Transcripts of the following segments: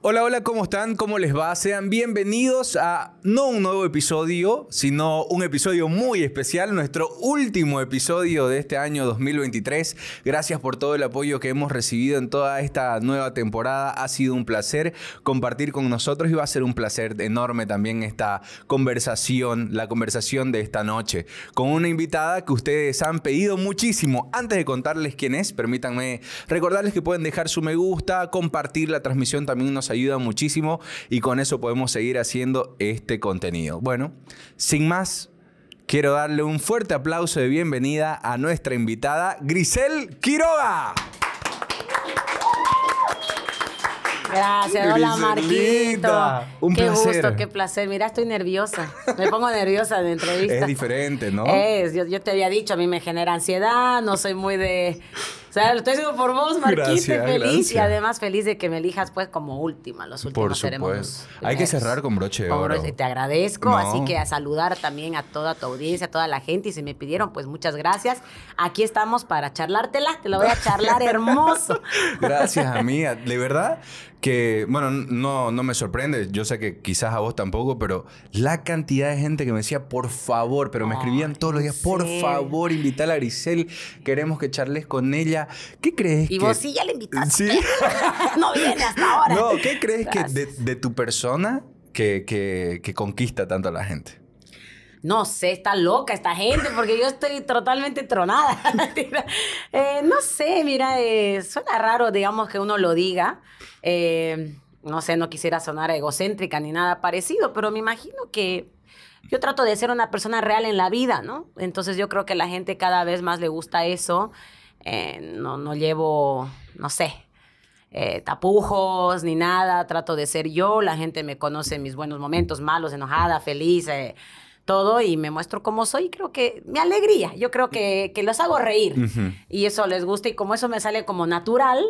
Hola, hola, ¿cómo están? ¿Cómo les va? Sean bienvenidos a no un nuevo episodio, sino un episodio muy especial, nuestro último episodio de este año 2023. Gracias por todo el apoyo que hemos recibido en toda esta nueva temporada. Ha sido un placer compartir con nosotros y va a ser un placer enorme también esta conversación, la conversación de esta noche, con una invitada que ustedes han pedido muchísimo. Antes de contarles quién es, permítanme recordarles que pueden dejar su me gusta, compartir la transmisión también. Nos ayuda muchísimo y con eso podemos seguir haciendo este contenido. Bueno, sin más, quiero darle un fuerte aplauso de bienvenida a nuestra invitada Grisel Quiroga. Gracias, hola Marquito. Un qué gusto, qué placer. Mira, estoy nerviosa. Me pongo nerviosa de entrevista. Es diferente, ¿no? Es, yo te había dicho, a mí me genera ansiedad, no soy muy de lo estoy haciendo por vos, Marquita, feliz y además feliz de que me elijas pues como última, los últimos por supuesto Hay que cerrar con broche de oro. Te agradezco, así que a saludar también a toda tu audiencia, a toda la gente y se me pidieron, pues muchas gracias. Aquí estamos para charlártela, te la voy a charlar hermoso. gracias, a mí De verdad que, bueno, no, no me sorprende, yo sé que quizás a vos tampoco, pero la cantidad de gente que me decía, por favor, pero me escribían todos los días, por favor, invita a Grisel, queremos que charles con ella ¿qué crees? Y vos sí ya le invitaste. ¿Sí? no viene hasta ahora. No, ¿qué crees que de, tu persona que, conquista tanto a la gente? no sé, está loca esta gente, porque yo estoy totalmente tronada. Eh, no sé, mira, eh, suena raro, digamos, que uno lo diga. Eh, no sé, no quisiera sonar egocéntrica ni nada parecido, pero me imagino que yo trato de ser una persona real en la vida, ¿no? Entonces yo creo que a la gente cada vez más le gusta eso. Eh, no, no llevo, no sé, eh, tapujos ni nada, trato de ser yo, la gente me conoce en mis buenos momentos, malos, enojada, feliz, eh, todo, y me muestro como soy, creo que mi alegría, yo creo que, que los hago reír y eso les gusta y como eso me sale como natural,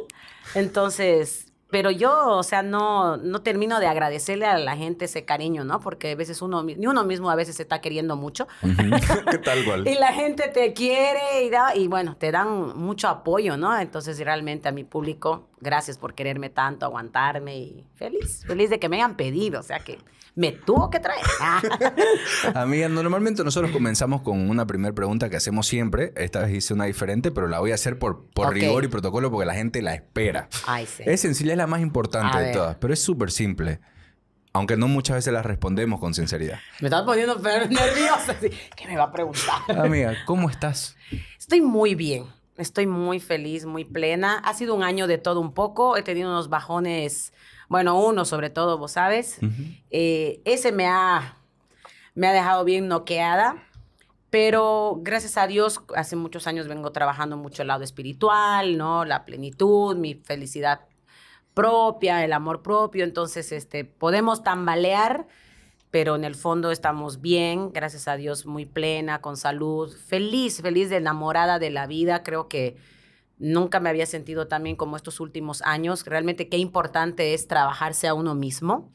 entonces pero yo, o sea, no, no termino de agradecerle a la gente ese cariño, ¿no? Porque a veces uno, ni uno mismo a veces se está queriendo mucho. ¿Qué tal, y la gente te quiere y, da, y bueno, te dan mucho apoyo, ¿no? Entonces, realmente a mi público gracias por quererme tanto, aguantarme y feliz, feliz de que me hayan pedido, o sea que me tuvo que traer. Ah. Amiga, normalmente nosotros comenzamos con una primera pregunta que hacemos siempre, esta vez hice una diferente, pero la voy a hacer por, rigor y protocolo porque la gente la espera. Es sencilla, es la más importante de todas, pero es súper simple. Aunque no muchas veces la respondemos con sinceridad. Me estás poniendo nerviosa. ¿Qué me va a preguntar? Amiga, ¿cómo estás? Estoy muy bien. Estoy muy feliz, muy plena. Ha sido un año de todo un poco. He tenido unos bajones, bueno, uno sobre todo, vos sabes. Eh, ese me ha, me ha dejado bien noqueada. Pero gracias a Dios, hace muchos años vengo trabajando mucho el lado espiritual, ¿no? La plenitud, mi felicidad propia, el amor propio. Entonces, este, podemos tambalear, pero en el fondo estamos bien, gracias a Dios, muy plena, con salud, feliz, feliz de enamorada de la vida. Creo que nunca me había sentido tan bien como estos últimos años. Realmente qué importante es trabajarse a uno mismo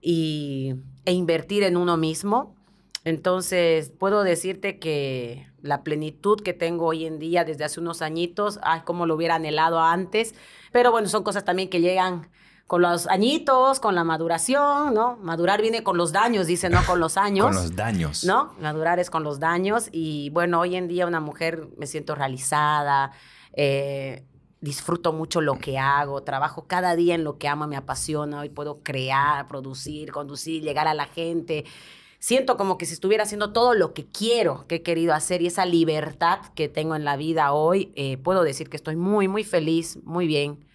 y, e invertir en uno mismo. Entonces, puedo decirte que la plenitud que tengo hoy en día desde hace unos añitos, ay, como lo hubiera anhelado antes, pero bueno, son cosas también que llegan con los añitos, con la maduración, ¿no? Madurar viene con los daños, dice, no con los años. con los daños. ¿No? Madurar es con los daños. Y bueno, hoy en día una mujer me siento realizada, eh, disfruto mucho lo que hago, trabajo cada día en lo que amo, me apasiona, hoy puedo crear, producir, conducir, llegar a la gente. Siento como que si estuviera haciendo todo lo que quiero, que he querido hacer y esa libertad que tengo en la vida hoy, eh, puedo decir que estoy muy, muy feliz, muy bien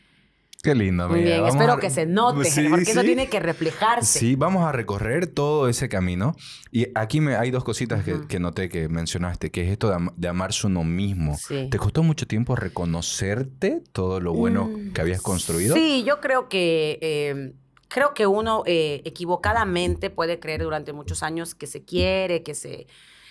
Qué lindo, Muy bien, espero que se note, porque eso tiene que reflejarse. Sí, vamos a recorrer todo ese camino. Y aquí hay dos cositas que, noté que mencionaste, que es esto de, amarse uno mismo. ¿Te costó mucho tiempo reconocerte todo lo bueno mm, que habías construido? Sí, yo creo que... Em, creo que uno eh, equivocadamente puede creer durante muchos años que se quiere, que se,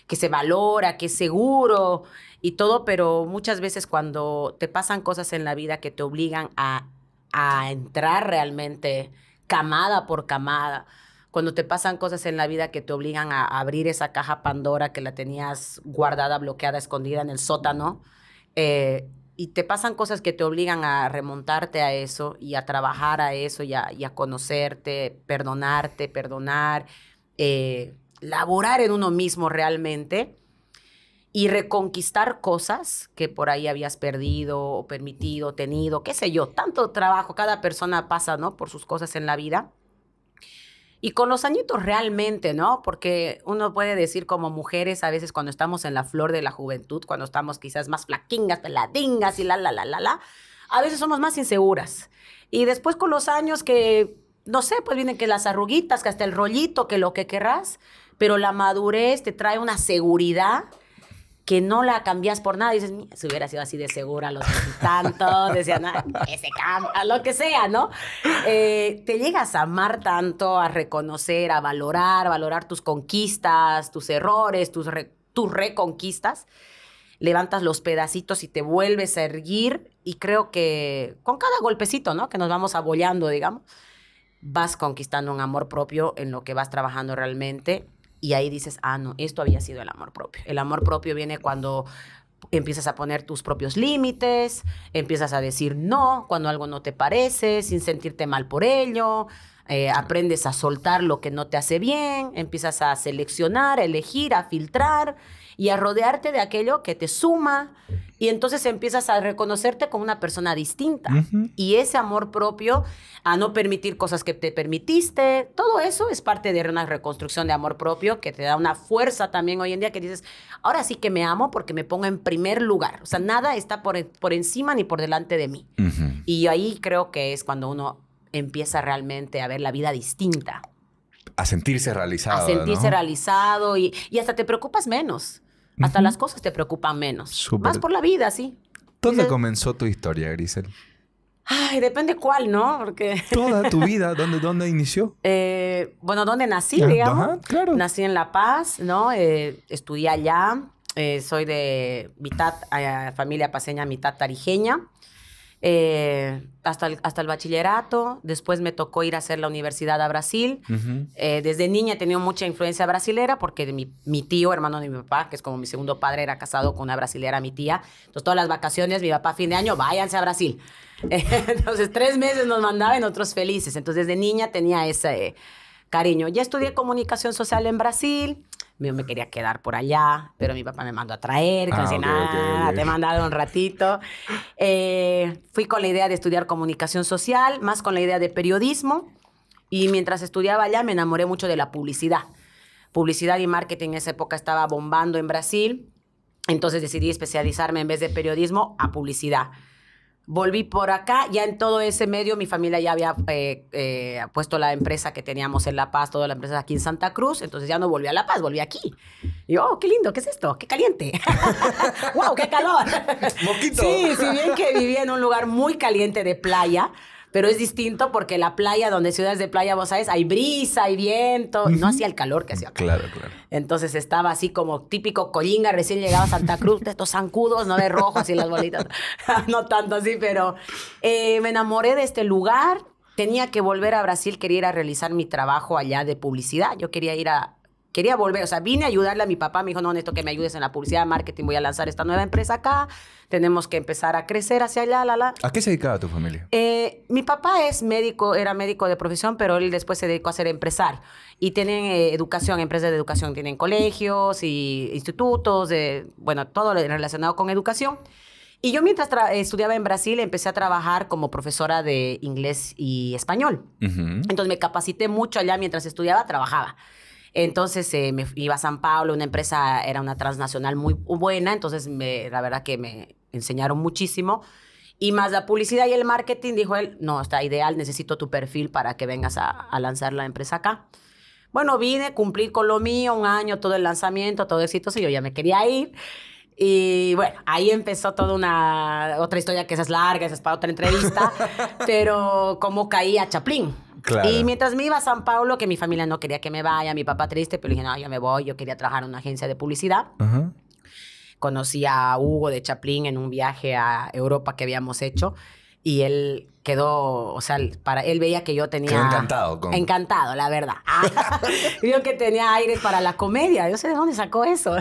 que se valora, que es seguro y todo, pero muchas veces cuando te pasan cosas en la vida que te obligan a a entrar realmente camada por camada. Cuando te pasan cosas en la vida que te obligan a abrir esa caja Pandora que la tenías guardada, bloqueada, escondida en el sótano, eh, y te pasan cosas que te obligan a remontarte a eso y a trabajar a eso y a, conocerte, perdonarte, perdonar, eh, laborar en uno mismo realmente y reconquistar cosas que por ahí habías perdido o permitido, tenido, qué sé yo, tanto trabajo, cada persona pasa, ¿no? Por sus cosas en la vida. Y con los añitos realmente, ¿no? Porque uno puede decir como mujeres a veces cuando estamos en la flor de la juventud, cuando estamos quizás más flaquingas, peladingas y la, la, la, la, la, a veces somos más inseguras. Y después con los años que, no sé, pues vienen que las arruguitas, que hasta el rollito, que lo que querrás, pero la madurez te trae una seguridad que no la cambias por nada. Y dices, si hubiera sido así de segura, los tantos, decían, que ese cambia, lo que sea, ¿no? Eh, te llegas a amar tanto, a reconocer, a valorar, valorar tus conquistas, tus errores, tus, tus reconquistas. Levantas los pedacitos y te vuelves a erguir. Y creo que con cada golpecito, ¿no? Que nos vamos abollando, digamos, vas conquistando un amor propio en lo que vas trabajando realmente y ahí dices, ah, no, esto había sido el amor propio. El amor propio viene cuando empiezas a poner tus propios límites, empiezas a decir no cuando algo no te parece, sin sentirte mal por ello, eh, aprendes a soltar lo que no te hace bien, empiezas a seleccionar, a elegir, a filtrar y a rodearte de aquello que te suma. Y entonces empiezas a reconocerte como una persona distinta. Y ese amor propio, a no permitir cosas que te permitiste, todo eso es parte de una reconstrucción de amor propio que te da una fuerza también hoy en día que dices, ahora sí que me amo porque me pongo en primer lugar. O sea, nada está por, por encima ni por delante de mí. Y ahí creo que es cuando uno empieza realmente a ver la vida distinta. A sentirse realizado. A sentirse realizado y, y hasta te preocupas menos. Hasta las cosas te preocupan menos. Más por la vida, sí. ¿Dónde comenzó tu historia, Grisel? Ay, depende cuál, ¿no? Porque... Toda tu vida, ¿dónde, dónde inició? Eh, bueno, ¿dónde nací, digamos? claro. Nací en La Paz, ¿no? Eh, estudié allá. Eh, soy de mitad eh, familia paseña, mitad tarijeña. Eh, hasta, el, bachillerato, después me tocó ir a hacer la universidad a Brasil. Eh, desde niña he tenido mucha influencia brasilera porque mi, tío, hermano de mi papá, que es como mi segundo padre, era casado con una brasilera, mi tía. Entonces todas las vacaciones, mi papá fin de año, váyanse a Brasil. entonces tres meses nos mandaban otros felices. Entonces desde niña tenía ese eh, cariño. Ya estudié comunicación social en Brasil. Yo me quería quedar por allá, pero mi papá me mandó a traer, ah, nada, te mandaron un ratito. Eh, fui con la idea de estudiar comunicación social, más con la idea de periodismo. Y mientras estudiaba allá me enamoré mucho de la publicidad. Publicidad y marketing en esa época estaba bombando en Brasil. Entonces decidí especializarme en vez de periodismo a publicidad volví por acá, ya en todo ese medio mi familia ya había eh, eh, puesto la empresa que teníamos en La Paz, toda la empresa aquí en Santa Cruz, entonces ya no volví a La Paz, volví aquí. Y yo, oh, qué lindo, ¿qué es esto? ¡Qué caliente! ¡Wow, qué calor! Moquito. Sí, si bien que vivía en un lugar muy caliente de playa, pero es distinto porque la playa, donde ciudades de playa, vos sabes, hay brisa, hay viento, no hacía el calor que hacía Claro, claro. Entonces estaba así como típico colinga recién llegaba a Santa Cruz, de estos zancudos, no de rojos y las bolitas, no tanto así, pero eh, me enamoré de este lugar. Tenía que volver a Brasil, quería ir a realizar mi trabajo allá de publicidad. Yo quería ir a, quería volver, o sea, vine a ayudarle a mi papá, me dijo, no, necesito que me ayudes en la publicidad, marketing, voy a lanzar esta nueva empresa acá, tenemos que empezar a crecer hacia allá, la, la. ¿A qué se dedicaba tu familia? Eh, mi papá es médico, era médico de profesión, pero él después se dedicó a ser empresario. Y tienen eh, educación, empresas de educación, tienen colegios y institutos, de, bueno, todo relacionado con educación. Y yo mientras estudiaba en Brasil empecé a trabajar como profesora de inglés y español. Entonces me capacité mucho allá mientras estudiaba, trabajaba. Entonces eh, me iba a San Pablo, una empresa, era una transnacional muy buena, entonces la verdad que me enseñaron muchísimo. Y más la publicidad y el marketing, dijo él, no, está ideal, necesito tu perfil para que vengas a, a lanzar la empresa acá. Bueno, vine, cumplí con lo mío, un año, todo el lanzamiento, todo éxito, y yo ya me quería ir. Y bueno, ahí empezó toda una otra historia que esa es larga, esa es para otra entrevista, pero cómo caí a Chaplin. Y mientras me iba a San Paulo, que mi familia no quería que me vaya, mi papá triste, pero dije, no, yo me voy, yo quería trabajar en una agencia de publicidad. Conocí a Hugo de Chaplin en un viaje a Europa que habíamos hecho y él quedó, o sea, para él veía que yo tenía... encantado. Encantado, la verdad. Ah, vio que tenía aires para la comedia. Yo sé de dónde sacó eso.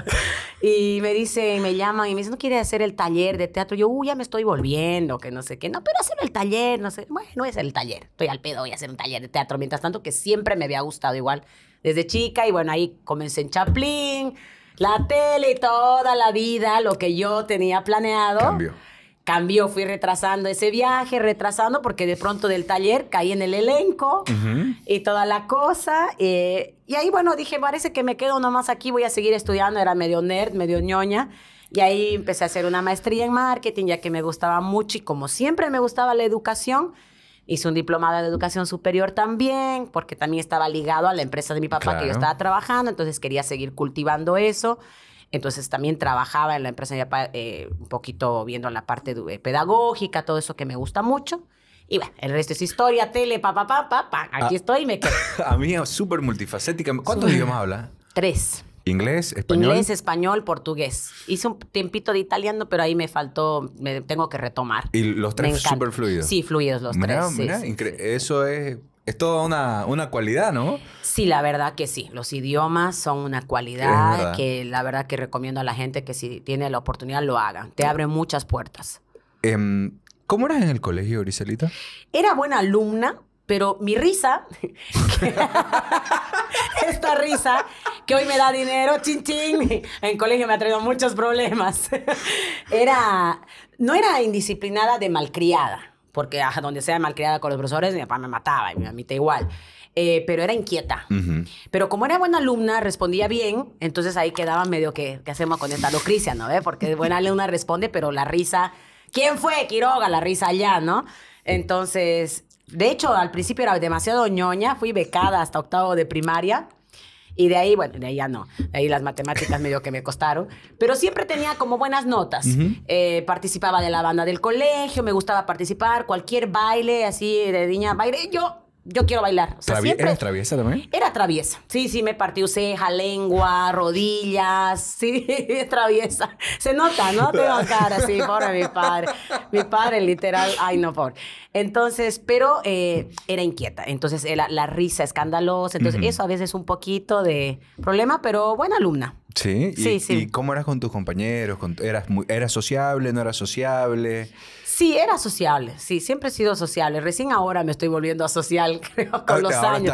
Y me dice, me llama y me dice, ¿no quieres hacer el taller de teatro? Yo, uy, ya me estoy volviendo, que no sé qué. No, pero hacer el taller, no sé. Bueno, no es el taller. Estoy al pedo, voy a hacer un taller de teatro. Mientras tanto, que siempre me había gustado igual desde chica. Y bueno, ahí comencé en Chaplin, la tele y toda la vida, lo que yo tenía planeado. Cambio cambió, fui retrasando ese viaje, retrasando, porque de pronto del taller caí en el elenco y toda la cosa. Eh, y ahí, bueno, dije, parece que me quedo nomás aquí, voy a seguir estudiando. Era medio nerd, medio ñoña. Y ahí empecé a hacer una maestría en marketing, ya que me gustaba mucho y como siempre me gustaba la educación. Hice un diplomado de educación superior también, porque también estaba ligado a la empresa de mi papá que yo estaba trabajando, entonces quería seguir cultivando eso. Entonces también trabajaba en la empresa eh, un poquito viendo la parte eh, pedagógica, todo eso que me gusta mucho. Y bueno, el resto es historia, tele, pa, pa, pa, pa, pa. Aquí ah. estoy y me quedo. A mí es súper multifacética. ¿Cuántos idiomas hablas? Tres. ¿Inglés, español? Inglés, español, portugués. Hice un tiempito de italiano, pero ahí me faltó, me tengo que retomar. ¿Y los tres súper fluidos? Sí, fluidos los tres. Mira, mira, Eso es es toda una, cualidad, ¿no? Sí, la verdad que sí. Los idiomas son una cualidad que la verdad que recomiendo a la gente que si tiene la oportunidad lo hagan. Te abre muchas puertas. Em, ¿Cómo eras en el colegio, Griselita? Era buena alumna, pero mi risa, esta risa que hoy me da dinero, chin chin, en colegio me ha traído muchos problemas. Era, no era indisciplinada de malcriada porque a donde sea malcriada con los profesores, mi papá me mataba y mi mamita igual. Eh, pero era inquieta. Pero como era buena alumna, respondía bien, entonces ahí quedaba medio que, hacemos con esta locricia, no? ¿Eh? Porque buena alumna responde, pero la risa, ¿quién fue? Quiroga, la risa allá, ¿no? Entonces, de hecho, al principio era demasiado ñoña, fui becada hasta octavo de primaria y de ahí, bueno, de ahí ya no. De ahí las matemáticas medio que me costaron. Pero siempre tenía como buenas notas. Eh, participaba de la banda del colegio, me gustaba participar, cualquier baile así de niña, baile. Yo yo quiero bailar. O traviesa también? Era traviesa. Sí, sí, me partió ceja, lengua, rodillas. Sí, traviesa. Se nota, ¿no? Tengo cara, así, pobre mi padre. Mi padre, literal, ay, no, por Entonces, pero eh, era inquieta. Entonces, la, risa escandalosa. Entonces, eso a veces es un poquito de problema, pero buena alumna. Sí, sí, sí. ¿Y cómo eras con tus compañeros? ¿Eras, muy, ¿Eras sociable? ¿No eras sociable? Sí, era sociable, sí, siempre he sido sociable. Recién ahora me estoy volviendo a social, creo, con los años.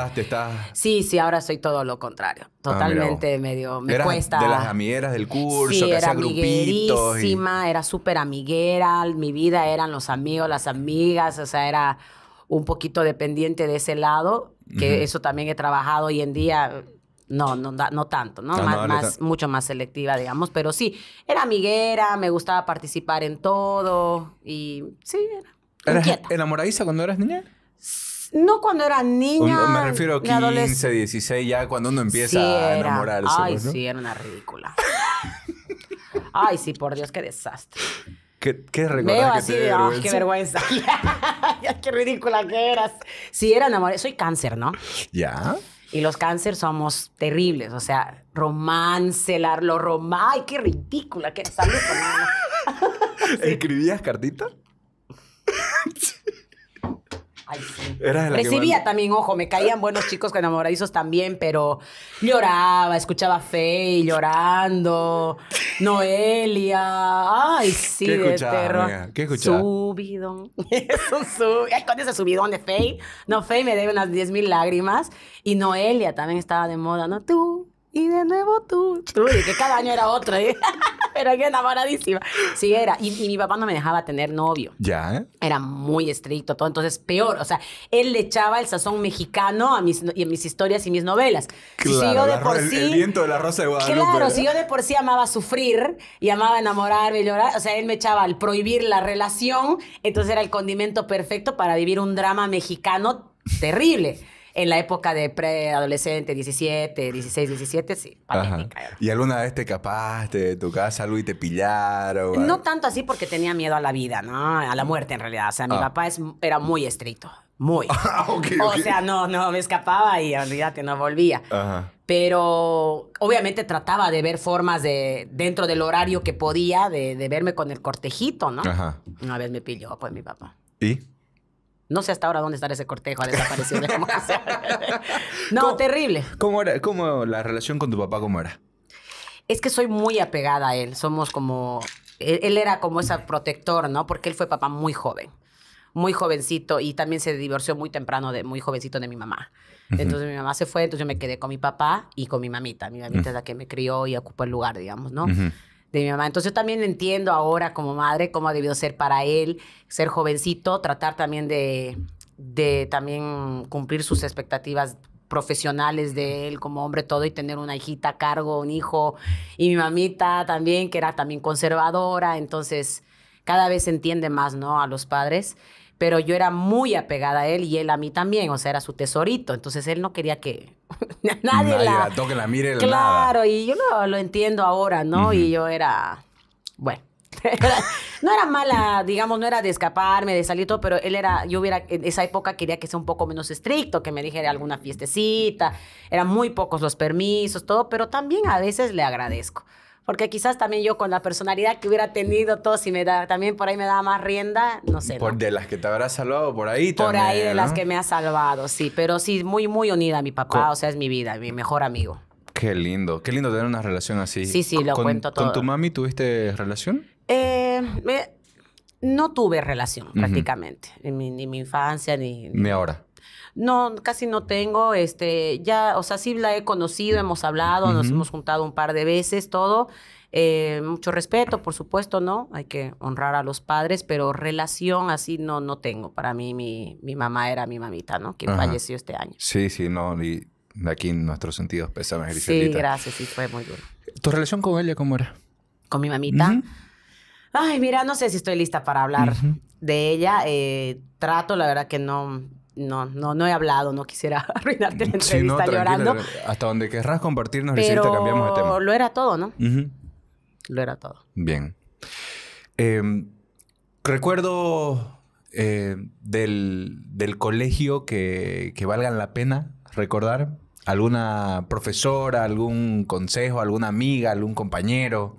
Sí, sí, ahora soy todo lo contrario. Ah, Totalmente medio, me cuesta. De las amigueras del curso, sí, que era amiguerísima, era súper amiguera. Mi vida eran los amigos, las amigas, o sea, era un poquito dependiente de ese lado, que eso también he trabajado hoy en día no, no, no tanto, ¿no? más, mucho más selectiva, digamos, pero sí, era amiguera, me gustaba participar en todo y sí, era. ¿Eras enamoradiza cuando eras niña? No cuando era niña. me refiero a 15, 16, ya cuando uno empieza a enamorarse. Ay, pues, sí, era una ridícula. Ay, sí, por Dios, qué desastre. ¿Qué, qué Veo que así, te qué vergüenza. qué ridícula que eras. Sí, era enamorada. Soy cáncer, ¿no? Ya. Y los cáncer somos terribles, o sea, romancelar, lo romá, ay, qué ridícula, qué ¿Escribías cartita? Ay, sí. Recibía también, ojo, me caían buenos chicos con enamoradizos también, pero lloraba, escuchaba fe llorando, Noelia. Ay, sí, de terror. ¿Qué escuchaba? Subidón. Es sub... Ay, subidón de Fey. No, Fey me debe unas 10 mil lágrimas. Y Noelia también estaba de moda, ¿no? Tú y de nuevo tú. Uy, que cada año era otro, ¿eh? Pero que enamoradísima. Sí, era. Y, mi papá no me dejaba tener novio. Ya, ¿eh? Era muy estricto, todo. Entonces, peor. O sea, él le echaba el sazón mexicano a mis, y mis historias y mis novelas. Claro, si yo de por el, sí. viento de la rosa de Guadalupe. Claro, si yo de por sí amaba sufrir y amaba enamorarme y llorar. O sea, él me echaba al prohibir la relación. Entonces, era el condimento perfecto para vivir un drama mexicano terrible en la época de preadolescente, 17, 16, 17, sí, Ajá. ¿Y alguna vez te capaste de tu casa y te pillaron? No tanto así porque tenía miedo a la vida, ¿no? A la muerte en realidad. O sea, mi ah. papá era muy estricto. Muy. Ah, o sea, no, no, me escapaba y olvídate, no volvía. Ajá. Pero obviamente trataba de ver formas de, dentro del horario que podía, de, de verme con el cortejito, ¿no? Ajá. Una vez me pilló, pues mi papá. ¿Y? No sé hasta ahora dónde está ese cortejo, ha desaparecido. De no, terrible. ¿cómo, era, ¿Cómo la relación con tu papá, cómo era? Es que soy muy apegada a él. Somos como... Él, era como ese protector, ¿no? Porque él fue papá muy joven. Muy jovencito. Y también se divorció muy temprano, de, muy jovencito de mi mamá. Entonces mi mamá se fue, entonces yo me quedé con mi papá y con mi mamita. Mi mamita es la que me crió y ocupó el lugar, digamos, ¿no? de mi mamá. Entonces yo también entiendo ahora como madre cómo ha debido ser para él ser jovencito, tratar también de, de también cumplir sus expectativas profesionales de él como hombre todo y tener una hijita a cargo, un hijo y mi mamita también que era también conservadora, entonces cada vez se entiende más, ¿no? A los padres pero yo era muy apegada a él y él a mí también, o sea, era su tesorito, entonces él no quería que nadie, la... toque, la mire, Claro, y yo lo, lo, entiendo ahora, ¿no? Y yo era, bueno. no era mala, digamos, no era de escaparme, de salir todo, pero él era, yo hubiera, en esa época quería que sea un poco menos estricto, que me dijera alguna fiestecita, eran muy pocos los permisos, todo, pero también a veces le agradezco porque quizás también yo con la personalidad que hubiera tenido todo, si me da, también por ahí me daba más rienda, no sé. Por de las que te habrá salvado, por ahí por Por ahí de las que me ha salvado, sí, pero sí, muy, muy unida a mi papá, o sea, es mi vida, mi mejor amigo. Qué lindo, qué lindo tener una relación así. Sí, sí, lo cuento todo. ¿Con tu mami tuviste relación? Eh, no tuve relación prácticamente, ni, ni mi infancia, ni... Ni ahora. No, casi no tengo, este, ya, o sea, sí la he conocido, hemos hablado, nos hemos juntado un par de veces, todo. Eh, mucho respeto, por supuesto, ¿no? Hay que honrar a los padres, pero relación así no, no tengo. Para mí, mi, mi mamá era mi mamita, ¿no? Que falleció este año. Sí, sí, no, y aquí en nuestros sentidos pésame Griselita. Sí, gracias, sí, fue muy duro. ¿Tu relación con ella cómo era? Con mi mamita. Ay, mira, no sé si estoy lista para hablar de ella. Eh, trato, la verdad que no no, no, no he hablado, no quisiera arruinarte la entrevista llorando. Hasta donde querrás compartirnos, Pero cambiamos de tema. Lo era todo, ¿no? Lo era todo. Bien. Em, recuerdo eh, del, colegio que, que valgan la pena recordar. ¿Alguna profesora, algún consejo, alguna amiga, algún compañero?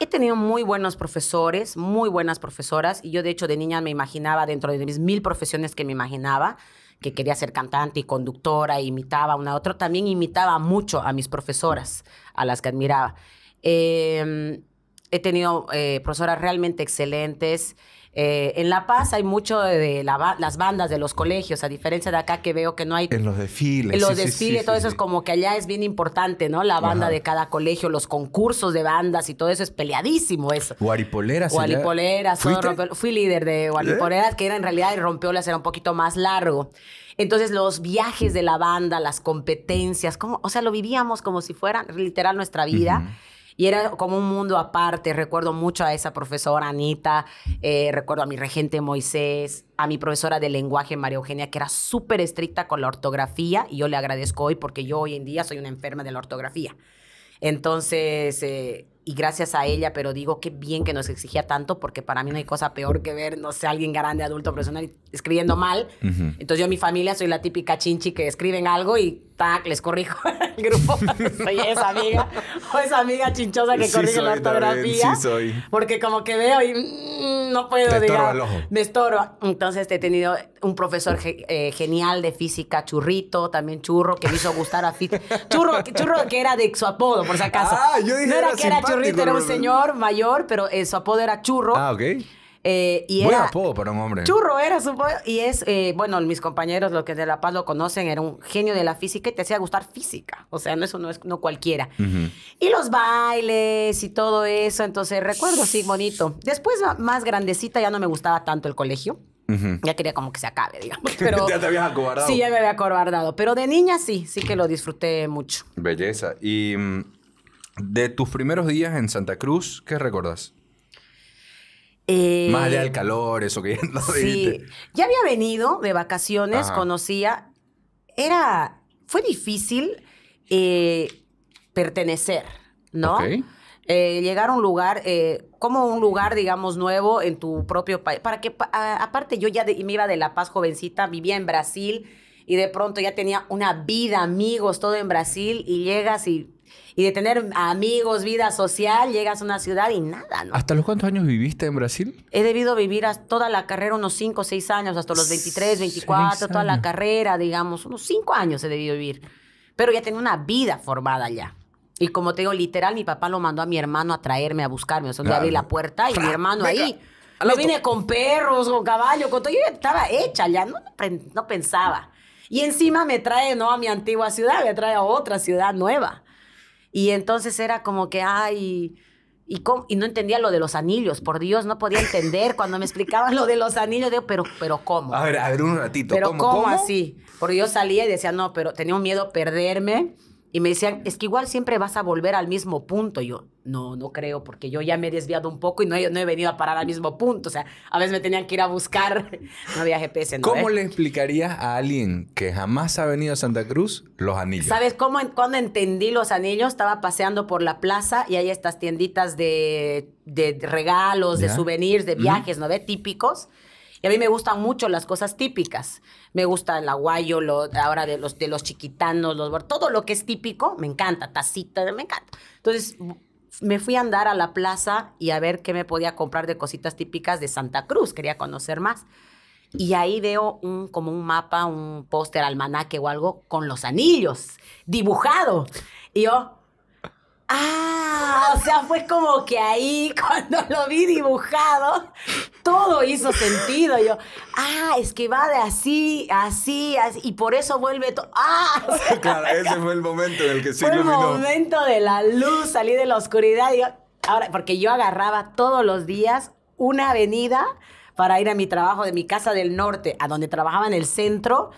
He tenido muy buenos profesores, muy buenas profesoras, y yo de hecho de niña me imaginaba dentro de mis mil profesiones que me imaginaba, que quería ser cantante y conductora, e imitaba una a otra, también imitaba mucho a mis profesoras, a las que admiraba. Em, he tenido eh, profesoras realmente excelentes. Eh, en La Paz hay mucho de las bandas de los colegios, a diferencia de acá que veo que no hay... En los desfiles. En los desfiles, todo eso es como que allá es bien importante, ¿no? La banda de cada colegio, los concursos de bandas y todo eso es peleadísimo eso. Guaripoleras. Guaripoleras. Rompe... Fui líder de ¿Eh? Guaripoleras, que era en realidad rompió rompeolas era un poquito más largo. Entonces los viajes de la banda, las competencias, como, o sea, lo vivíamos como si fuera literal nuestra vida. Y era como un mundo aparte. Recuerdo mucho a esa profesora Anita, eh, recuerdo a mi regente Moisés, a mi profesora de lenguaje María Eugenia, que era súper estricta con la ortografía. Y yo le agradezco hoy porque yo hoy en día soy una enferma de la ortografía. Entonces... Eh, y gracias a ella, pero digo qué bien que nos exigía tanto, porque para mí no hay cosa peor que ver, no sé, alguien grande, adulto, profesional, escribiendo mal. Entonces yo en mi familia soy la típica chinchi que escriben algo y tac, les corrijo el grupo. soy esa amiga, o esa amiga chinchosa que corrige la ortografía. sí soy. Porque como que veo y mm, no puedo, Te Al ojo. Me estoro. Entonces he tenido un profesor eh, genial de física, Churrito, también Churro, que me hizo gustar a Churro, Churro que era de su apodo, por si acaso. Ah, yo dije que era Churro era un señor mayor, pero eh, su apodo era Churro. Ah, ok. Eh, Buen apodo para un hombre. Churro era su apodo. Y es, eh, bueno, mis compañeros, los que de La Paz lo conocen, era un genio de la física y te hacía gustar física. O sea, no, eso no es no cualquiera. Y los bailes y todo eso. Entonces, recuerdo, sí, bonito. Después, más grandecita, ya no me gustaba tanto el colegio. Ya quería como que se acabe, digamos. Pero, ya te habías acobardado. Sí, ya me había acobardado. Pero de niña sí, sí que lo disfruté mucho. Belleza. Y. Mm, de tus primeros días en Santa Cruz, ¿qué recordas? Más allá del eh, calor, eso que ya Sí, ya había venido de vacaciones, conocía. Era, fue difícil eh, pertenecer, ¿no? Eh, llegar a un lugar, como un lugar, digamos, nuevo en tu propio país. Para que, aparte, yo ya me iba de La Paz jovencita, vivía en Brasil y de pronto ya tenía una vida, amigos, todo en Brasil y llegas y y de tener amigos, vida social, llegas a una ciudad y nada, ¿no? ¿Hasta los cuántos años viviste en Brasil? He debido vivir toda la carrera, unos 5 o 6 años, hasta los 23, 24, toda la carrera, digamos, unos 5 años he debido vivir. Pero ya tenía una vida formada ya. Y como te digo, literal, mi papá lo mandó a mi hermano a traerme, a buscarme. O sea, yo abrí la puerta y mi hermano ahí. Lo vine con perros, con caballo, con todo. Yo estaba hecha ya, no, no pensaba. Y encima me trae, no a mi antigua ciudad, me trae a otra ciudad nueva. Y entonces era como que, ay, y, cómo? y, no entendía lo de los anillos, por Dios, no podía entender cuando me explicaban lo de los anillos, digo, pero, pero ¿cómo? A ver, a ver un ratito. Pero ¿cómo, ¿cómo así? Porque yo salía y decía, no, pero tenía un miedo perderme y me decían, es que igual siempre vas a volver al mismo punto. yo, no, no creo, porque yo ya me he desviado un poco y no he, venido a parar al mismo punto. O sea, a veces me tenían que ir a buscar. No viaje GPS. ¿no? ¿Cómo eh? le explicarías a alguien que jamás ha venido a Santa Cruz los anillos? ¿Sabes cómo? Cuando entendí los anillos, estaba paseando por la plaza y hay estas tienditas de, regalos, de souvenirs, de viajes, ¿no ve? Típicos. Y a mí me gustan mucho las cosas típicas. Me gusta el aguayo, lo, ahora de los, de los chiquitanos, todo lo que es típico, me encanta, tacita, me encanta. Entonces, me fui a andar a la plaza y a ver qué me podía comprar de cositas típicas de Santa Cruz, quería conocer más. Y ahí veo un, como un mapa, un póster, almanaque o algo con los anillos dibujado. Y yo, Ah, o sea, fue como que ahí cuando lo vi dibujado, todo hizo sentido. Yo, ah, es que va de así, así, así, y por eso vuelve todo. Ah, claro, ese fue el momento en el que se fue el momento de la luz, salí de la oscuridad. ahora, porque yo agarraba todos los días una avenida para ir a mi trabajo de mi casa del norte, a donde trabajaba en el centro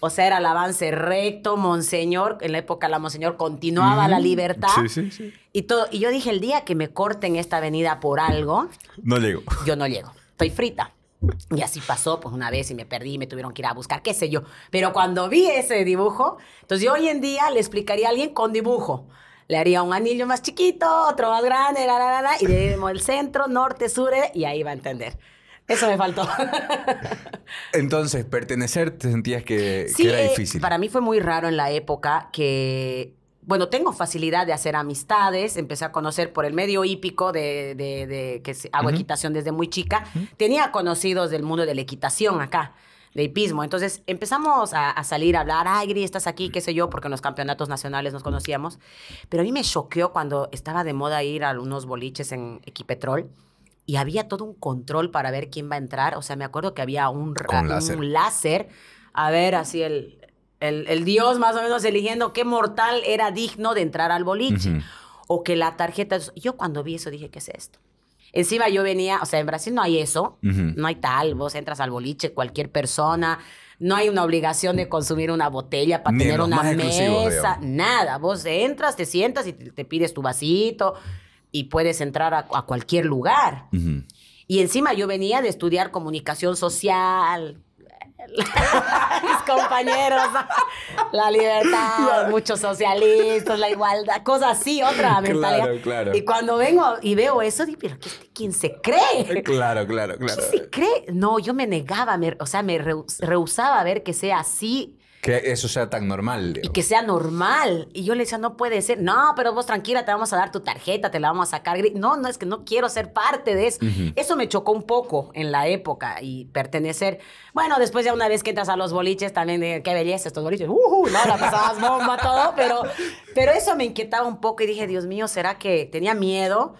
o sea, era el avance recto, Monseñor, en la época la Monseñor continuaba la libertad. Sí, sí, sí. Y, todo, y yo dije, el día que me corten esta avenida por algo... No llego. Yo no llego. Estoy frita. Y así pasó, pues una vez y me perdí, y me tuvieron que ir a buscar, qué sé yo. Pero cuando vi ese dibujo, entonces yo hoy en día le explicaría a alguien con dibujo. Le haría un anillo más chiquito, otro más grande, la, la, la, y le el centro, norte, sur, eh, y ahí va a entender. Eso me faltó. Entonces, pertenecer te sentías que, era eh, difícil. Para mí fue muy raro en la época que bueno, tengo facilidad de hacer amistades, empecé a conocer por el medio hípico de, que hago equitación desde muy chica. Tenía conocidos del mundo de la equitación acá, de hipismo. Entonces empezamos a, salir a hablar, ay, Gris, estás aquí, qué sé yo, porque en los campeonatos nacionales nos conocíamos. Pero a mí me choqueó cuando estaba de moda ir a unos boliches en Equipetrol y había todo un control para ver quién va a entrar. O sea, me acuerdo que había un, un láser. A ver, así el, el, dios más o menos eligiendo qué mortal era digno de entrar al boliche. O que la tarjeta... Yo cuando vi eso dije, ¿qué es esto? Encima yo venía, o sea, en Brasil no hay eso, no hay tal, vos entras al boliche, cualquier persona, no hay una obligación de consumir una botella para tener una mesa, nada, vos entras, te sientas y te, te pides tu vasito y puedes entrar a, cualquier lugar. Y encima yo venía de estudiar comunicación social, mis compañeros, la libertad, muchos socialistas, la igualdad, cosas así, otra mentalidad. Claro, claro. Y cuando vengo y veo eso, digo, pero este? ¿quién se cree? Claro, claro, claro. ¿Quién se cree? No, yo me negaba, o sea, me rehusaba a ver que sea así que eso sea tan normal. Y que sea normal. Y yo le decía, no puede ser. No, pero vos tranquila, te vamos a dar tu tarjeta, te la vamos a sacar. No, no, es que no quiero ser parte de eso. Eso me chocó un poco en la época y pertenecer. Bueno, después ya una vez que entras a los boliches, también, eh, qué belleza estos boliches. Uh, no, la pasabas bomba, todo. Pero, pero eso me inquietaba un poco y dije, Dios mío, ¿será que tenía miedo?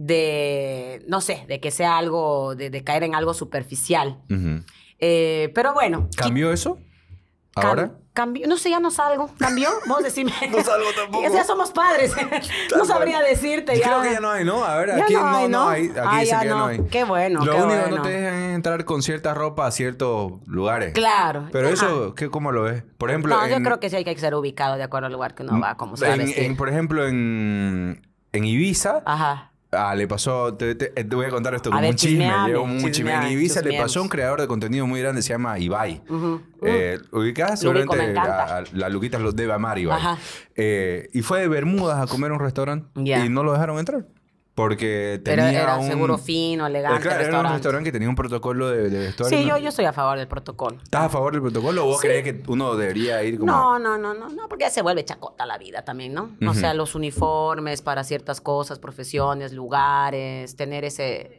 de, no sé, de que sea algo, de, caer en algo superficial. Eh, pero bueno. ¿Cambió eso? ¿Ahora? No sé, ya no salgo. ¿Cambió? Vos decime. no salgo tampoco. Ya somos padres. no sabría decirte. Yo Creo que ya no hay, ¿no? A ver, aquí no, hay, no, Aquí ah, que ya no. hay. Qué bueno. Lo único que no te dejan entrar con cierta ropa a ciertos lugares. Claro. Pero eso, ¿qué, ¿cómo lo ves? Por ejemplo. No, yo creo que sí hay que ser ubicado de acuerdo al lugar que uno mm, va, como sabes. Por ejemplo, en, en Ibiza. Ajá Ah, le pasó, eh, te, voy a contar esto como un chisme, Llegó un chisme. En Ibiza le pasó a un creador de contenido muy grande, se llama Ibai. Uh seguramente la, Luquitas los debe amar Ibai. Eh, y fue de Bermudas a comer a un restaurante y no lo dejaron entrar. Porque tenía Pero era seguro fino, elegante. Claro, era un restaurante que tenía un protocolo de, Sí, yo, yo soy a favor del protocolo. ¿Estás a favor del protocolo o crees que uno debería ir como.? No, no, no, no, no, porque ya se vuelve chacota la vida también, ¿no? O sea, los uniformes para ciertas cosas, profesiones, lugares, tener ese.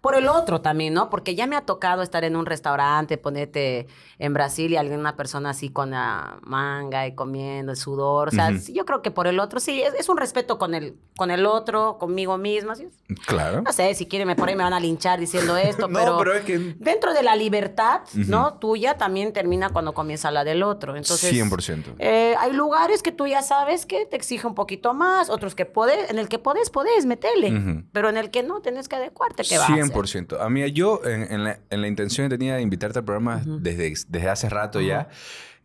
Por el otro también, ¿no? Porque ya me ha tocado estar en un restaurante, ponerte en Brasil y alguien, una persona así con la manga y comiendo el sudor. O sea, yo creo que por el otro sí, es, un respeto con el, con el otro, conmigo mismo Claro. No sé, si quieren, por ahí me van a linchar diciendo esto, pero, dentro de la libertad, ¿no? Tuya también termina cuando comienza la del otro. Entonces, 100%. Eh, hay lugares que tú ya sabes que te exige un poquito más, otros que puedes en el que podés, podés, meterle pero en el que no, tenés que adecuarte, 100%. A, mí, yo en, la, intención que tenía de invitarte al programa desde, desde hace rato ya.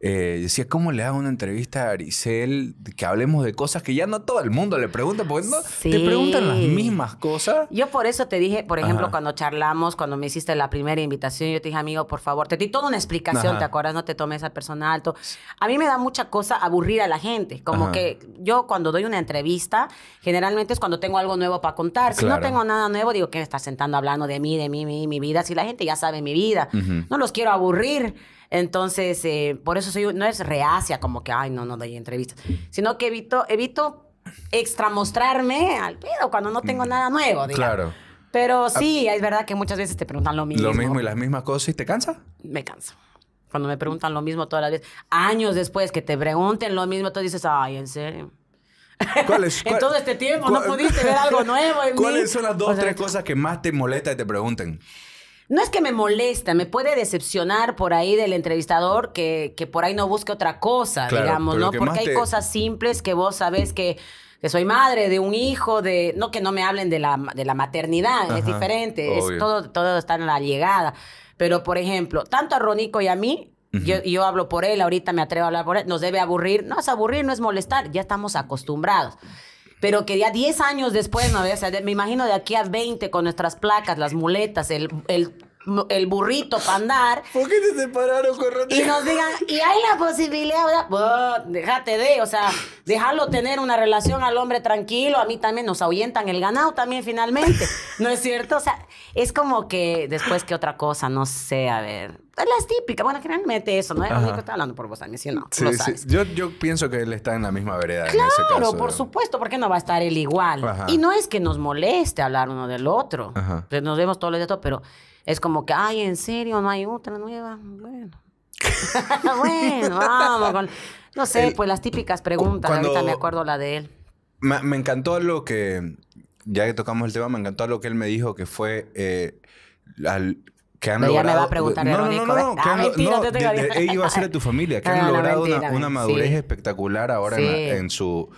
Eh, decía, ¿cómo le hago una entrevista a Aricel que hablemos de cosas que ya no todo el mundo le pregunta? Porque no, te preguntan las mismas cosas. Yo por eso te dije, por ejemplo, cuando charlamos, cuando me hiciste la primera invitación, yo te dije, amigo, por favor, te di toda una explicación, ¿te acuerdas? No te tomes al personal. alto. A mí me da mucha cosa aburrir a la gente. Como que yo cuando doy una entrevista, generalmente es cuando tengo algo nuevo para contar. Si no tengo nada nuevo, digo, ¿qué me estás sentando hablando de mí, de mí, mi, mi vida? Si la gente ya sabe mi vida. No los quiero aburrir. Entonces, eh, por eso soy, no es reacia como que, ay, no, no doy entrevistas, sino que evito, evito extramostrarme al pedo cuando no tengo nada nuevo. Claro. Pero ah, sí, es verdad que muchas veces te preguntan lo mismo. Lo mismo y las mismas cosas. ¿Y te cansa? Me cansa. Cuando me preguntan lo mismo todas las veces. Años después que te pregunten lo mismo, tú dices, ay, ¿en serio? ¿Cuál es, en todo este tiempo no pudiste ver algo nuevo en ¿Cuáles son las dos, o tres cosas que más te molesta y te pregunten? No es que me molesta, me puede decepcionar por ahí del entrevistador que, que por ahí no busque otra cosa, digamos, ¿no? Porque hay cosas simples que vos sabés que, que, soy madre de un hijo, de. No que no me hablen de la, de la maternidad, es diferente. todo, todo está en la llegada. Pero, por ejemplo, tanto a Ronico y a mí, yo, yo, hablo por él, ahorita me atrevo a hablar por él. Nos debe aburrir. No es aburrir, no es molestar. Ya estamos acostumbrados pero que ya 10 años después, ¿no? me imagino de aquí a 20 con nuestras placas, las muletas, el el burrito para andar. ¿Por qué te separaron con corriendo? Y nos digan, y hay la posibilidad, ¿verdad? déjate de, o sea, dejarlo tener una relación al hombre tranquilo, a mí también nos ahuyentan el ganado también finalmente. ¿No es cierto? O sea, es como que después que otra cosa, no sé, a ver. Pues la típica... bueno, generalmente eso, ¿no? Es único que está hablando por vos también, ...si no? Sí, Yo, pienso que él está en la misma vereda. Claro, por supuesto, porque no va a estar él igual. Y no es que nos moleste hablar uno del otro. nos vemos todos los días, pero es como que, ay, en serio, no hay otra nueva. Bueno. bueno, vamos con... No sé, eh, pues las típicas preguntas. Ahorita me acuerdo la de él. Me, encantó lo que, ya que tocamos el tema, me encantó lo que él me dijo que fue eh, que han logrado... me va a preguntar no, no, no, no, ah, iba a ser a tu familia, que han logrado una, madurez espectacular ahora en, su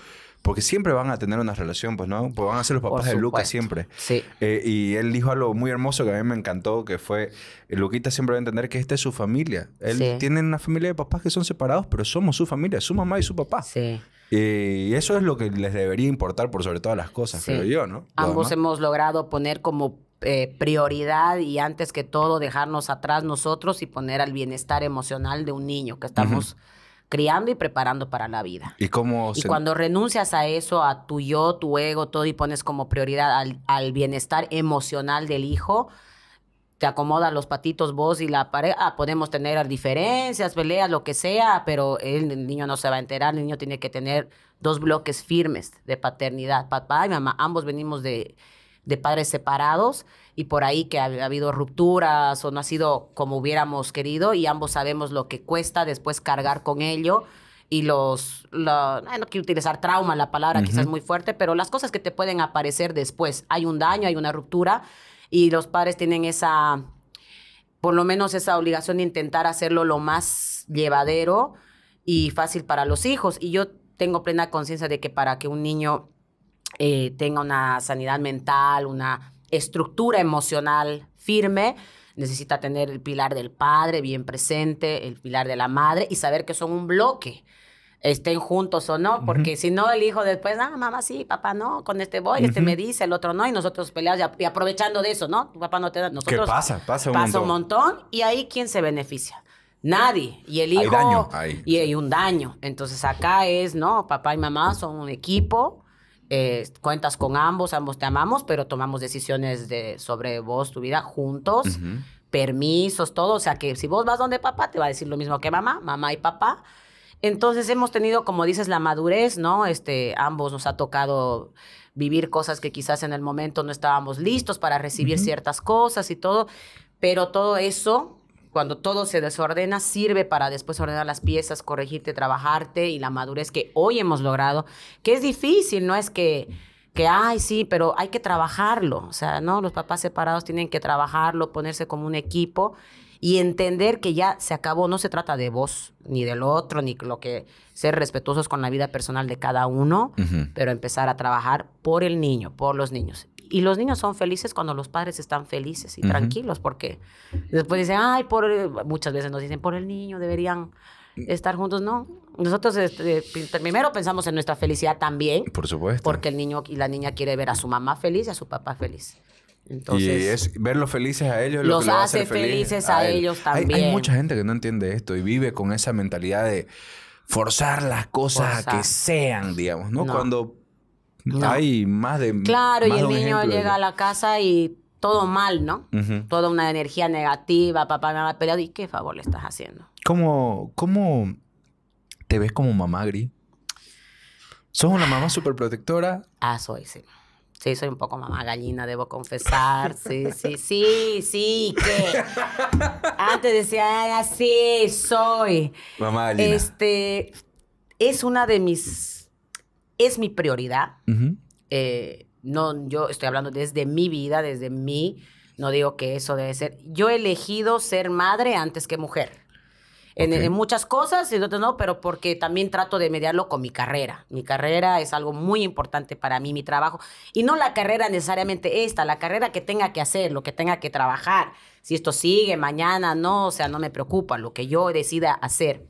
porque siempre van a tener una relación, pues, ¿no? Pues van a ser los papás de Lucas siempre. Sí. Eh, y él dijo algo muy hermoso que a mí me encantó, que fue, Luquita siempre va a entender que esta es su familia. Él tiene una familia de papás que son separados, pero somos su familia, su mamá y su papá. Sí. Eh, y eso es lo que les debería importar por sobre todas las cosas, creo yo, ¿no? Ambos hemos logrado poner como eh, prioridad y antes que todo dejarnos atrás nosotros y poner al bienestar emocional de un niño que estamos criando y preparando para la vida. Y, cuando renuncias a eso, a tu yo, tu ego, todo y pones como prioridad al, bienestar emocional del hijo, te acomodan los patitos vos y la pareja. Ah, podemos tener diferencias, peleas, lo que sea, pero el, niño no se va a enterar. El niño tiene que tener dos bloques firmes de paternidad. Papá y mamá, ambos venimos de, de padres separados y por ahí que ha, habido rupturas o no ha sido como hubiéramos querido y ambos sabemos lo que cuesta después cargar con ello y los, no quiero utilizar trauma, la palabra quizás es quizás muy fuerte, pero las cosas que te pueden aparecer después. Hay un daño, hay una ruptura y los padres tienen esa, por lo menos esa obligación de intentar hacerlo lo más llevadero y fácil para los hijos. Y yo tengo plena conciencia de que para que un niño eh, tenga una sanidad mental, una estructura emocional firme, necesita tener el pilar del padre bien presente, el pilar de la madre y saber que son un bloque estén juntos o no, porque si no, el hijo después, ah, mamá sí, papá no, con este voy, este me dice, el otro no, y nosotros peleamos, y, aprovechando de eso, ¿no? papá no te nosotros... ¿Qué pasa? Pasa un pasa montón. un montón, y ahí ¿quién se beneficia? Nadie. Y el hijo... daño. Y hay un daño. Entonces acá es, ¿no? Papá y mamá son un equipo, eh, cuentas con ambos, ambos te amamos, pero tomamos decisiones de, sobre vos, tu vida, juntos, permisos, todo. O sea, que si vos vas donde papá, te va a decir lo mismo que mamá, mamá y papá. Entonces hemos tenido, como dices, la madurez, ¿no? Este, ambos nos ha tocado vivir cosas que quizás en el momento no estábamos listos para recibir ciertas cosas y todo, pero todo eso cuando todo se desordena, sirve para después ordenar las piezas, corregirte, trabajarte y la madurez que hoy hemos logrado, que es difícil, no es que que, ay, sí, pero hay que trabajarlo. O sea, no, los papás separados tienen que trabajarlo, ponerse como un equipo y entender que ya se acabó. No se trata de vos, ni del otro, ni lo que ser respetuosos con la vida personal de cada uno, pero empezar a trabajar por el niño, por los niños y los niños son felices cuando los padres están felices y tranquilos, porque después dicen, ay, por, eh", muchas veces nos dicen, por el niño deberían mm. estar juntos, no. Nosotros este, este, primero pensamos en nuestra felicidad también. Por supuesto. Porque el niño y la niña quiere ver a su mamá feliz y a su papá feliz. Entonces, y es verlos felices a ellos. Los lo que hace, felices, a, ellos también. Hay, mucha gente que no entiende esto y vive con esa mentalidad de forzar las cosas a que sean, digamos, no. Cuando hay más de. Claro, y el niño llega a la casa y todo mal, ¿no? Toda una energía negativa, papá me va ¿Y qué favor le estás haciendo? ¿Cómo, cómo te ves como mamá, Gris? ¿Sos una mamá súper protectora? Ah, soy, sí. Sí, soy un poco mamá gallina, debo confesar. Sí, sí, sí, sí, que antes decía, así ah, soy. Mamá gallina. Este, es una de mis es mi prioridad. Eh, no, yo estoy hablando desde mi vida, desde mí. No digo que eso debe ser. Yo he elegido ser madre antes que mujer. En, muchas cosas, no, pero porque también trato de mediarlo con mi carrera. Mi carrera es algo muy importante para mí, mi trabajo. Y no la carrera necesariamente esta, la carrera que tenga que hacer, lo que tenga que trabajar. Si esto sigue mañana, no, o sea, no me preocupa lo que yo decida hacer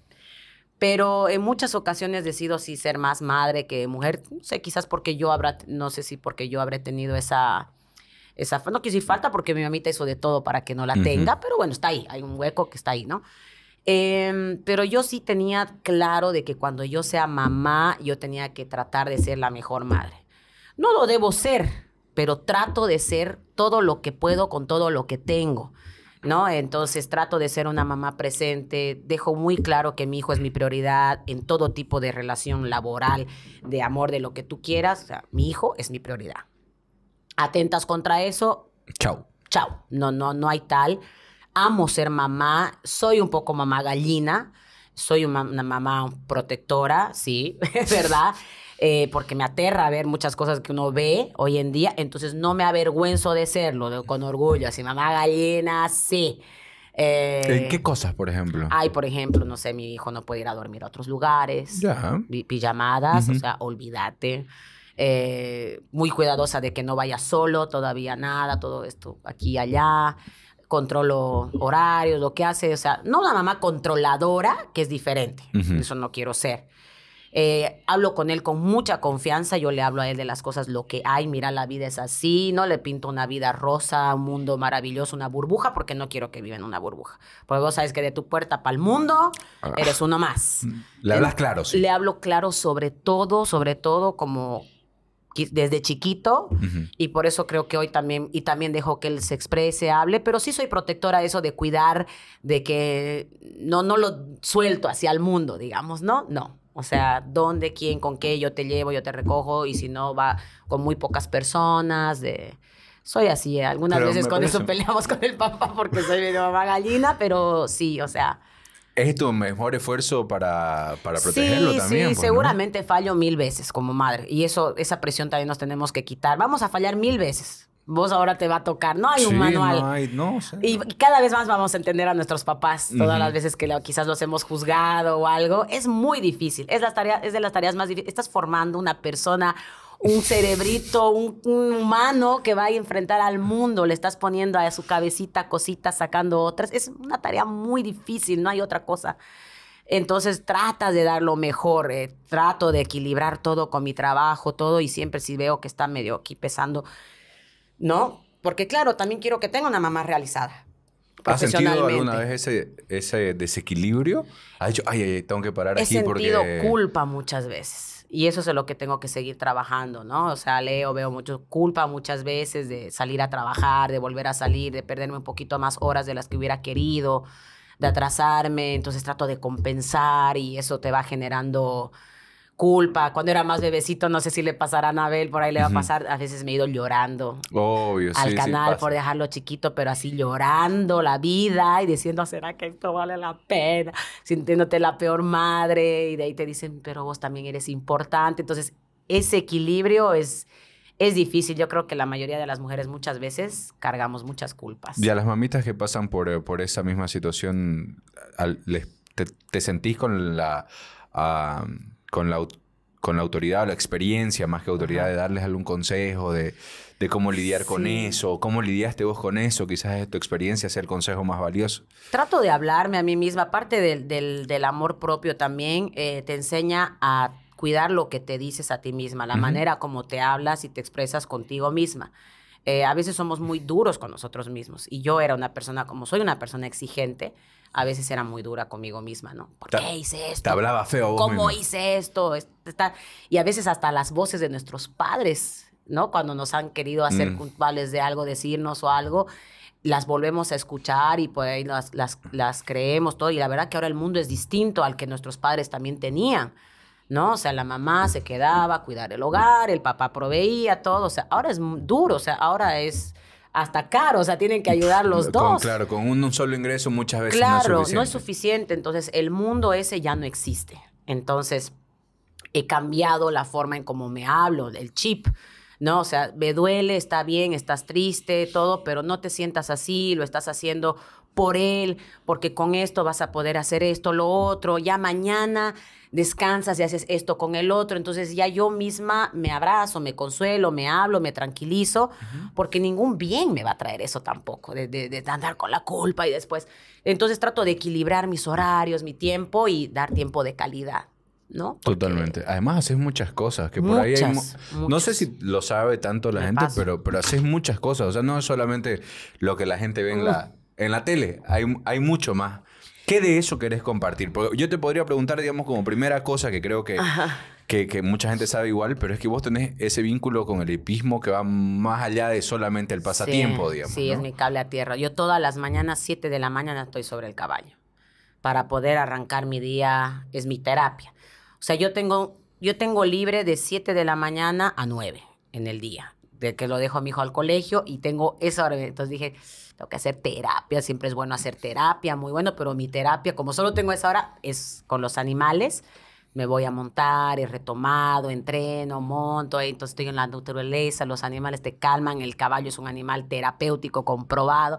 pero en muchas ocasiones decido sí ser más madre que mujer, no sé, quizás porque yo habrá, no sé si porque yo habré tenido esa, esa, no que si falta porque mi mamita hizo de todo para que no la tenga, pero bueno, está ahí, hay un hueco que está ahí, ¿no? Em, pero yo sí tenía claro de que cuando yo sea mamá, yo tenía que tratar de ser la mejor madre. No lo debo ser, pero trato de ser todo lo que puedo con todo lo que tengo. ¿no? Entonces trato de ser una mamá presente, dejo muy claro que mi hijo es mi prioridad en todo tipo de relación laboral, de amor, de lo que tú quieras, mi hijo es mi prioridad. Atentas contra eso. Chao. Chao. No, no, no hay tal. Amo ser mamá, soy un poco mamá gallina, soy una, una mamá protectora, sí, es verdad. Eh, porque me aterra ver muchas cosas que uno ve hoy en día, entonces no me avergüenzo de serlo, con orgullo, así, mamá gallina, sí. ¿En eh, qué cosas, por ejemplo? Ay, por ejemplo, no sé, mi hijo no puede ir a dormir a otros lugares, pijamadas, o sea, olvídate. Eh, muy cuidadosa de que no vaya solo, todavía nada, todo esto aquí y allá controlo horarios, lo que hace, o sea, no una mamá controladora, que es diferente, eso no quiero ser, eh, hablo con él con mucha confianza, yo le hablo a él de las cosas, lo que hay, mira, la vida es así, no le pinto una vida rosa, un mundo maravilloso, una burbuja, porque no quiero que viva en una burbuja. Porque vos sabes que de tu puerta para el mundo ah. eres uno más. Le hablas claro, sí. Le hablo claro sobre todo, sobre todo como desde chiquito y por eso creo que hoy también y también dejo que él se exprese, hable, pero sí soy protectora eso de cuidar de que no no lo suelto hacia el mundo, digamos, ¿no? No. O sea, dónde, quién, con qué, yo te llevo, yo te recojo, y si no, va con muy pocas personas. De... Soy así, eh. algunas veces con eso peleamos con el papá porque soy mi mamá gallina, pero sí, o sea. Es tu mejor esfuerzo para, para protegerlo también. Sí, sí. Pues, seguramente fallo mil veces como madre. Y eso, esa presión también nos tenemos que quitar. Vamos a fallar mil veces vos ahora te va a tocar. No hay un manual. y cada vez más vamos a entender a nuestros papás todas las veces que quizás los hemos juzgado o algo. Es muy difícil. Es, tarea es de las tareas más difíciles. Estás formando una persona, un cerebrito, un, humano que va a enfrentar al mundo. Le estás poniendo a su cabecita cositas, sacando otras. Es una tarea muy difícil. No hay otra cosa. Entonces tratas de dar lo mejor, eh, trato de equilibrar todo con mi trabajo, todo, y siempre si veo que está medio aquí pesando, ¿no? Porque claro, también quiero que tenga una mamá realizada. ¿Ha sentido alguna vez ese, ese desequilibrio? ¿Ha dicho, ay, tengo que parar aquí porque... He sentido culpa muchas veces. Y eso es lo que tengo que seguir trabajando, ¿no? O sea, leo, veo mucho culpa muchas veces de salir a trabajar, de volver a salir, de perderme un poquito más horas de las que hubiera querido, de atrasarme. Entonces trato de compensar y eso te va generando culpa. Cuando era más bebecito, no sé si le pasará a Anabel, por ahí le va a pasar. A veces me he ido llorando al canal por dejarlo chiquito, pero así llorando la vida y diciendo, ¿será que esto vale la pena? Sintiéndote la peor madre y de ahí te dicen, pero vos también eres importante. Entonces, ese equilibrio es... Es difícil, yo creo que la mayoría de las mujeres muchas veces cargamos muchas culpas. Y a las mamitas que pasan por, eh, esa misma situación, te, sentís con la con la, con la autoridad o la experiencia, más que autoridad, de darles algún consejo, de, cómo lidiar con eso, cómo lidiaste vos con eso, quizás tu experiencia sea el consejo más valioso. Trato de hablarme a mí misma, aparte del, amor propio también, eh, te enseña a cuidar lo que te dices a ti misma, la manera como te hablas y te expresas contigo misma. Eh, a veces somos muy duros con nosotros mismos y yo era una persona, como soy una persona exigente, a veces era muy dura conmigo misma, ¿no? ¿Por qué hice esto? Te hablaba feo. ¿Cómo hice esto? Este, y a veces hasta las voces de nuestros padres, ¿no? Cuando nos han querido hacer mm. culpables de algo, decirnos o algo, las volvemos a escuchar y por ahí las, las creemos todo. Y la verdad que ahora el mundo es distinto al que nuestros padres también tenían. ¿no? O sea, la mamá se quedaba a cuidar el hogar, el papá proveía todo, o sea, ahora es duro, o sea, ahora es hasta caro, o sea, tienen que ayudar los dos. claro, con un, solo ingreso muchas veces. Claro, no es, no es suficiente, entonces el mundo ese ya no existe. Entonces, he cambiado la forma en cómo me hablo, el chip. ¿no? O sea, me duele, está bien, estás triste, todo, pero no te sientas así, lo estás haciendo por él, porque con esto vas a poder hacer esto, lo otro, ya mañana descansas y haces esto con el otro, entonces ya yo misma me abrazo, me consuelo, me hablo, me tranquilizo, porque ningún bien me va a traer eso tampoco, de, de, andar con la culpa y después. Entonces trato de equilibrar mis horarios, mi tiempo y dar tiempo de calidad. Totalmente. Además, haces muchas cosas que por ahí No sé si lo sabe tanto la gente, pero, pero haces muchas cosas. O sea, no es solamente lo que la gente ve en, la, tele, hay, hay mucho más. ¿Qué de eso querés compartir? Porque yo te podría preguntar, digamos, como primera cosa que creo que, que, mucha gente sabe igual, pero es que vos tenés ese vínculo con el hipismo que va más allá de solamente el pasatiempo, sí, digamos. Sí, es mi cable a tierra. Yo todas las mañanas, 7 de la mañana, estoy sobre el caballo. Para poder arrancar mi día, es mi terapia. O sea, yo tengo, yo tengo libre de 7 de la mañana a 9 en el día, de que lo dejo a mi hijo al colegio y tengo esa hora. Entonces dije, tengo que hacer terapia, siempre es bueno hacer terapia, muy bueno, pero mi terapia, como solo tengo esa hora, es con los animales. Me voy a montar, he retomado, entreno, monto, entonces estoy en la naturaleza, los animales te calman, el caballo es un animal terapéutico comprobado.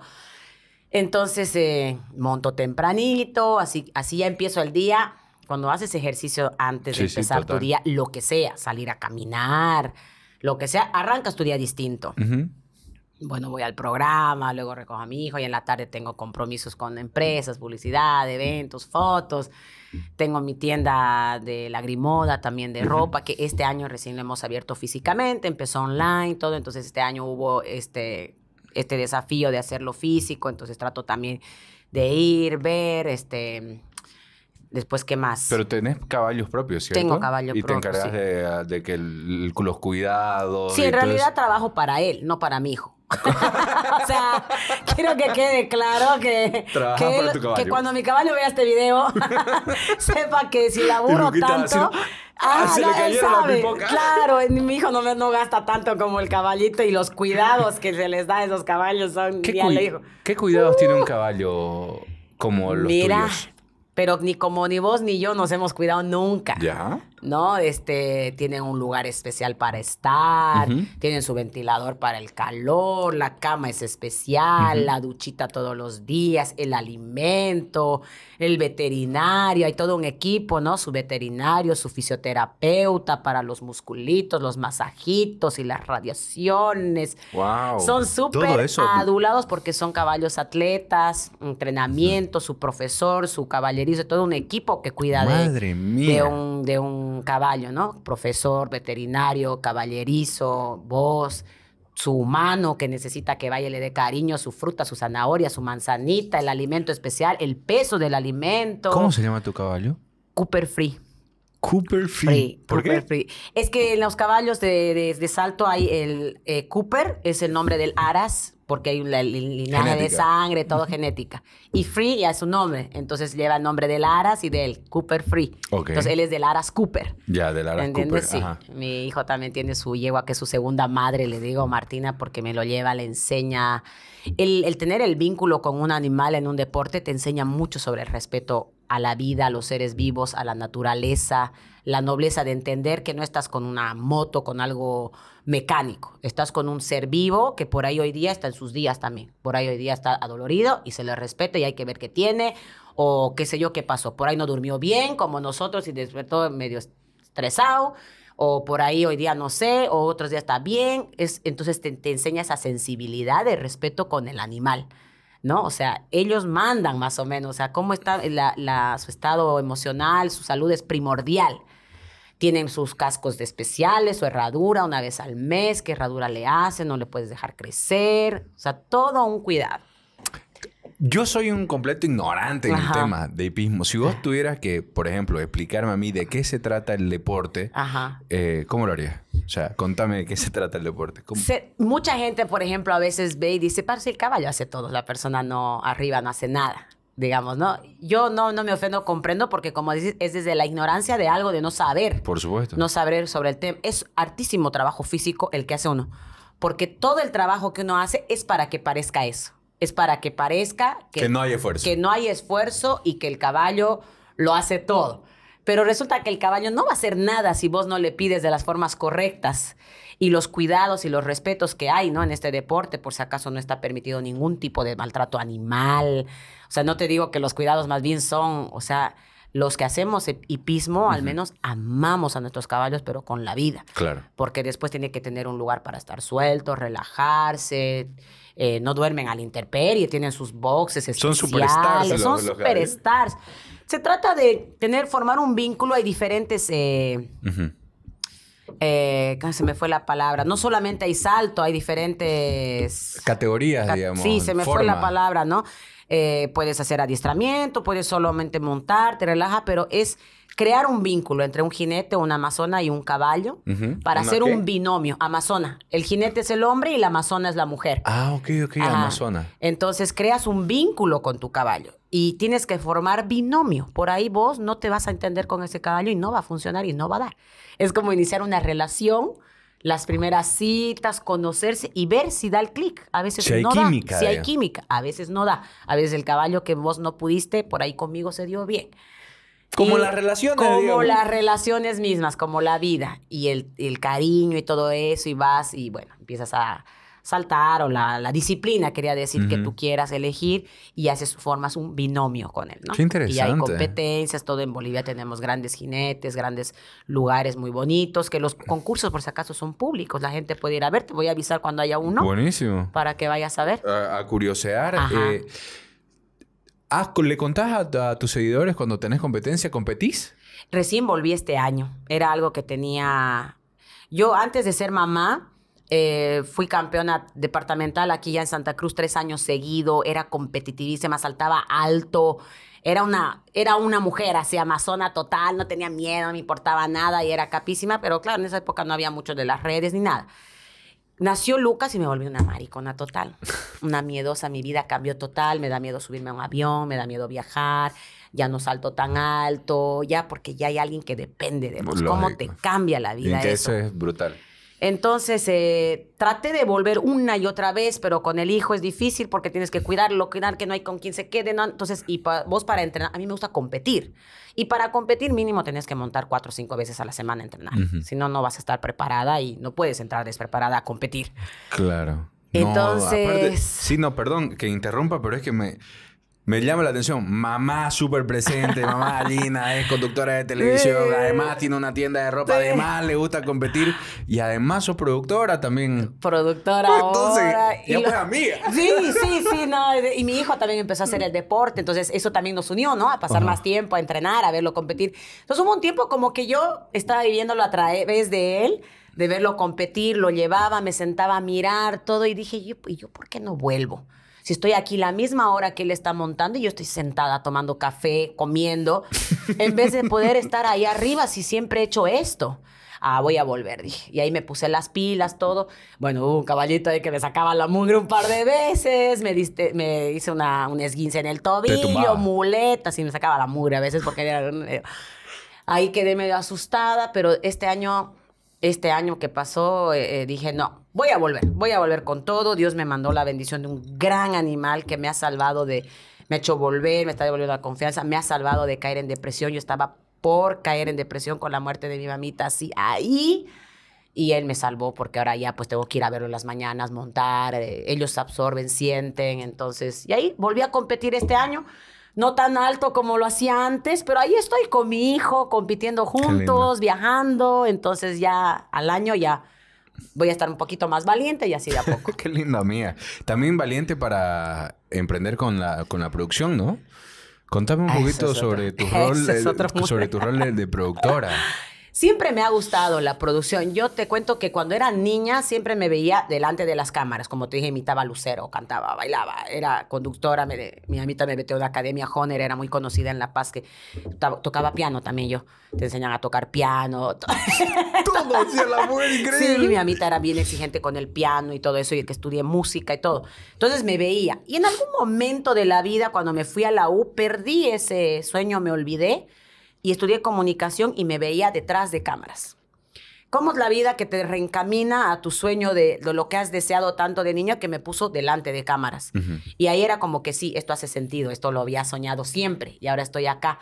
Entonces eh, monto tempranito, así, así ya empiezo el día cuando haces ejercicio antes de empezar tu día, lo que sea, salir a caminar, lo que sea, arrancas tu día distinto. Bueno, voy al programa, luego recojo a mi hijo y en la tarde tengo compromisos con empresas, publicidad, eventos, fotos. Tengo mi tienda de lagrimoda, también de ropa, que este año recién lo hemos abierto físicamente, empezó online, todo. Entonces este año hubo este, este desafío de hacerlo físico, entonces trato también de ir, ver, este, Después, ¿qué más? Pero tenés caballos propios, ¿cierto? Tengo caballos propios. Y te encargas de, que los cuidados. Sí, en realidad trabajo para él, no para mi hijo. o sea, quiero que quede claro que, que, cuando mi caballo vea este video, sepa que si laburo tanto. Ah, ah, él sabe. Claro, mi hijo no, no gasta tanto como el caballito y los cuidados que se les da a esos caballos son. ¿Qué, ¿Qué cuidados tiene un uh. caballo como los Mira, tuyos? pero ni como ni vos ni yo nos hemos cuidado nunca. ¿Ya? ¿No? Este, tienen un lugar especial para estar, tienen su ventilador para el calor, la cama es especial, la duchita todos los días, el alimento, el veterinario, hay todo un equipo, ¿no? Su veterinario, su fisioterapeuta para los musculitos, los masajitos y las radiaciones. Wow. Son súper adulados porque son caballos atletas, entrenamiento, su profesor, su caballerizo, todo un equipo que cuida de, un, de un caballo, ¿no? Profesor, veterinario, caballerizo, voz su humano que necesita que vaya le dé cariño, su fruta, su zanahoria, su manzanita, el alimento especial, el peso del alimento. ¿Cómo se llama tu caballo? Cooper Free. Cooper Free. ¿Por qué? Es que en los caballos de, salto hay el eh, Cooper, es el nombre del aras, porque hay un linaje de sangre, todo genética. Y Free ya es su nombre, entonces lleva el nombre de Laras y del Cooper Free. Entonces él es de Laras Cooper. Ya, de Laras Cooper. Sí. Mi hijo también tiene su yegua, que es su segunda madre, le digo Martina, porque me lo lleva, le enseña. El, el tener el vínculo con un animal en un deporte te enseña mucho sobre el respeto a la vida, a los seres vivos, a la naturaleza, la nobleza de entender que no estás con una moto, con algo mecánico, estás con un ser vivo que por ahí hoy día está en sus días también, por ahí hoy día está adolorido y se le respeta y hay que ver qué tiene o qué sé yo qué pasó, por ahí no durmió bien como nosotros y despertó medio estresado o por ahí hoy día no sé, o otros días está bien. Es, entonces te, enseña esa sensibilidad de respeto con el animal, ¿no? O sea, ellos mandan más o menos, o sea, cómo está su estado emocional, su salud es primordial tienen sus cascos de especiales, su herradura una vez al mes, qué herradura le hacen, no le puedes dejar crecer, o sea, todo un cuidado. Yo soy un completo ignorante en el tema de hipismo. Si vos ah. tuvieras que, por ejemplo, explicarme a mí de qué se trata el deporte, eh, ¿cómo lo harías? O sea, contame de qué se trata el deporte. mucha gente, por ejemplo, a veces ve y dice, parce, el caballo hace todo, la persona no arriba no hace nada digamos, ¿no? Yo no, no me ofendo, comprendo, porque como dices, es desde la ignorancia de algo, de no saber. Por supuesto. No saber sobre el tema. Es hartísimo trabajo físico el que hace uno, porque todo el trabajo que uno hace es para que parezca eso. Es para que parezca no hay esfuerzo. Que no hay esfuerzo y que el caballo lo hace todo. Pero resulta que el caballo no va a hacer nada si vos no le pides de las formas correctas y los cuidados y los respetos que hay, ¿no? En este deporte, por si acaso no está permitido ningún tipo de maltrato animal. O sea, no te digo que los cuidados más bien son, o sea, los que hacemos e-, hipismo, al menos amamos a nuestros caballos, pero con la vida. Claro. Porque después tiene que tener un lugar para estar suelto, relajarse. Eh, no duermen al interperie, tienen sus boxes Son superstars. son superstars. Se trata de tener, formar un vínculo. Hay diferentes eh, eh, se me fue la palabra. No solamente hay salto, hay diferentes... Categorías, digamos. Sí, se me fue la palabra, ¿no? Eh, puedes hacer adiestramiento, puedes solamente montar, te relaja pero es crear un vínculo entre un jinete, una amazona y un caballo para hacer un binomio. Amazona. El jinete es el hombre y la amazona es la mujer. Ah, ok, ok, amazona. Entonces creas un vínculo con tu caballo y tienes que formar binomio. Por ahí vos no te vas a entender con ese caballo y no va a funcionar y no va a dar. Es como iniciar una relación, las primeras citas, conocerse y ver si da el clic. A veces no da, si hay eh. química, a veces no da. A veces el caballo que vos no pudiste, por ahí conmigo se dio bien. Como las relaciones. Como las relaciones mismas, como la vida y el, el cariño y todo eso y vas y bueno, empiezas a saltar o la, disciplina, quería decir, que tú quieras elegir y haces, formas un binomio con él, ¿no? Qué interesante. Y hay competencias, todo en Bolivia tenemos grandes jinetes, grandes lugares muy bonitos, que los concursos, por si acaso, son públicos. La gente puede ir a ver, te voy a avisar cuando haya uno. Buenísimo. Para que vayas a ver. A, curiosear. Eh, ah, ¿Le contás a, a tus seguidores cuando tenés competencia, competís? Recién volví este año. Era algo que tenía... Yo antes de ser mamá, eh, fui campeona departamental aquí ya en Santa Cruz tres años seguido, era competitivísima, saltaba alto, era una, era una mujer así amazona total, no tenía miedo, no me importaba nada y era capísima, pero claro, en esa época no había mucho de las redes ni nada. Nació Lucas y me volví una maricona total, una miedosa, mi vida cambió total, me da miedo subirme a un avión, me da miedo viajar, ya no salto tan alto, ya porque ya hay alguien que depende de vos, cómo te cambia la vida. eso es brutal. Entonces, eh, traté de volver una y otra vez, pero con el hijo es difícil porque tienes que cuidarlo, cuidar que no hay con quien se quede. Entonces, y vos para entrenar, a mí me gusta competir. Y para competir mínimo tenés que montar cuatro o cinco veces a la semana a entrenar. Si no, no vas a estar preparada y no puedes entrar despreparada a competir. Claro. Entonces... sí, no, perdón que interrumpa, pero es que me me llama la atención. Mamá súper presente, mamá Alina, es conductora de televisión, además tiene una tienda de ropa, además le gusta competir y además sos productora también. Productora. entonces, y amiga. Sí, sí, sí, no. Y mi hijo también empezó a hacer el deporte, entonces eso también nos unió, ¿no? A pasar más tiempo, a entrenar, a verlo competir. Entonces hubo un tiempo como que yo estaba viviéndolo a través de él de verlo competir, lo llevaba, me sentaba a mirar todo y dije, ¿y yo por qué no vuelvo? Si estoy aquí la misma hora que él está montando y yo estoy sentada tomando café, comiendo, en vez de poder estar ahí arriba si siempre he hecho esto. Ah, voy a volver, dije. Y ahí me puse las pilas, todo. Bueno, hubo un caballito de que me sacaba la mugre un par de veces, me, diste, me hice una, un esguince en el tobillo, muletas, y me sacaba la mugre a veces porque era... Eh, ahí quedé medio asustada, pero este año este año que pasó, eh, eh, dije, no, voy a volver, voy a volver con todo. Dios me mandó la bendición de un gran animal que me ha salvado de, me ha hecho volver, me está devolviendo la confianza, me ha salvado de caer en depresión. Yo estaba por caer en depresión con la muerte de mi mamita, así ahí. Y él me salvó porque ahora ya pues tengo que ir a verlo en las mañanas, montar, eh, ellos absorben, sienten, entonces, y ahí volví a competir este año no tan alto como lo hacía antes, pero ahí estoy con mi hijo, compitiendo juntos, viajando, entonces ya al año ya voy a estar un poquito más valiente y así de a poco. Qué linda mía. También valiente para emprender con la, con la producción, ¿no? Contame un ah, poquito sobre, tu rol, sobre tu rol de productora. Siempre me ha gustado la producción. Yo te cuento que cuando era niña siempre me veía delante de las cámaras. Como te dije, imitaba Lucero, cantaba, bailaba, era conductora. mi amita me metió la Academia Honer, era muy conocida en La Paz, que tocaba piano también yo. Te enseñan a tocar piano. todo hacía la mujer increíble. Sí, mi amita era bien exigente con el piano y todo eso, y que estudié música y todo. Entonces me veía. Y en algún momento de la vida, cuando me fui a la U, perdí ese sueño, me olvidé y estudié comunicación y me veía detrás de cámaras. ¿Cómo es la vida que te reencamina a tu sueño de, lo que has deseado tanto de niño que me puso delante de cámaras? Y ahí era como que sí, esto hace sentido, esto lo había soñado siempre y ahora estoy acá.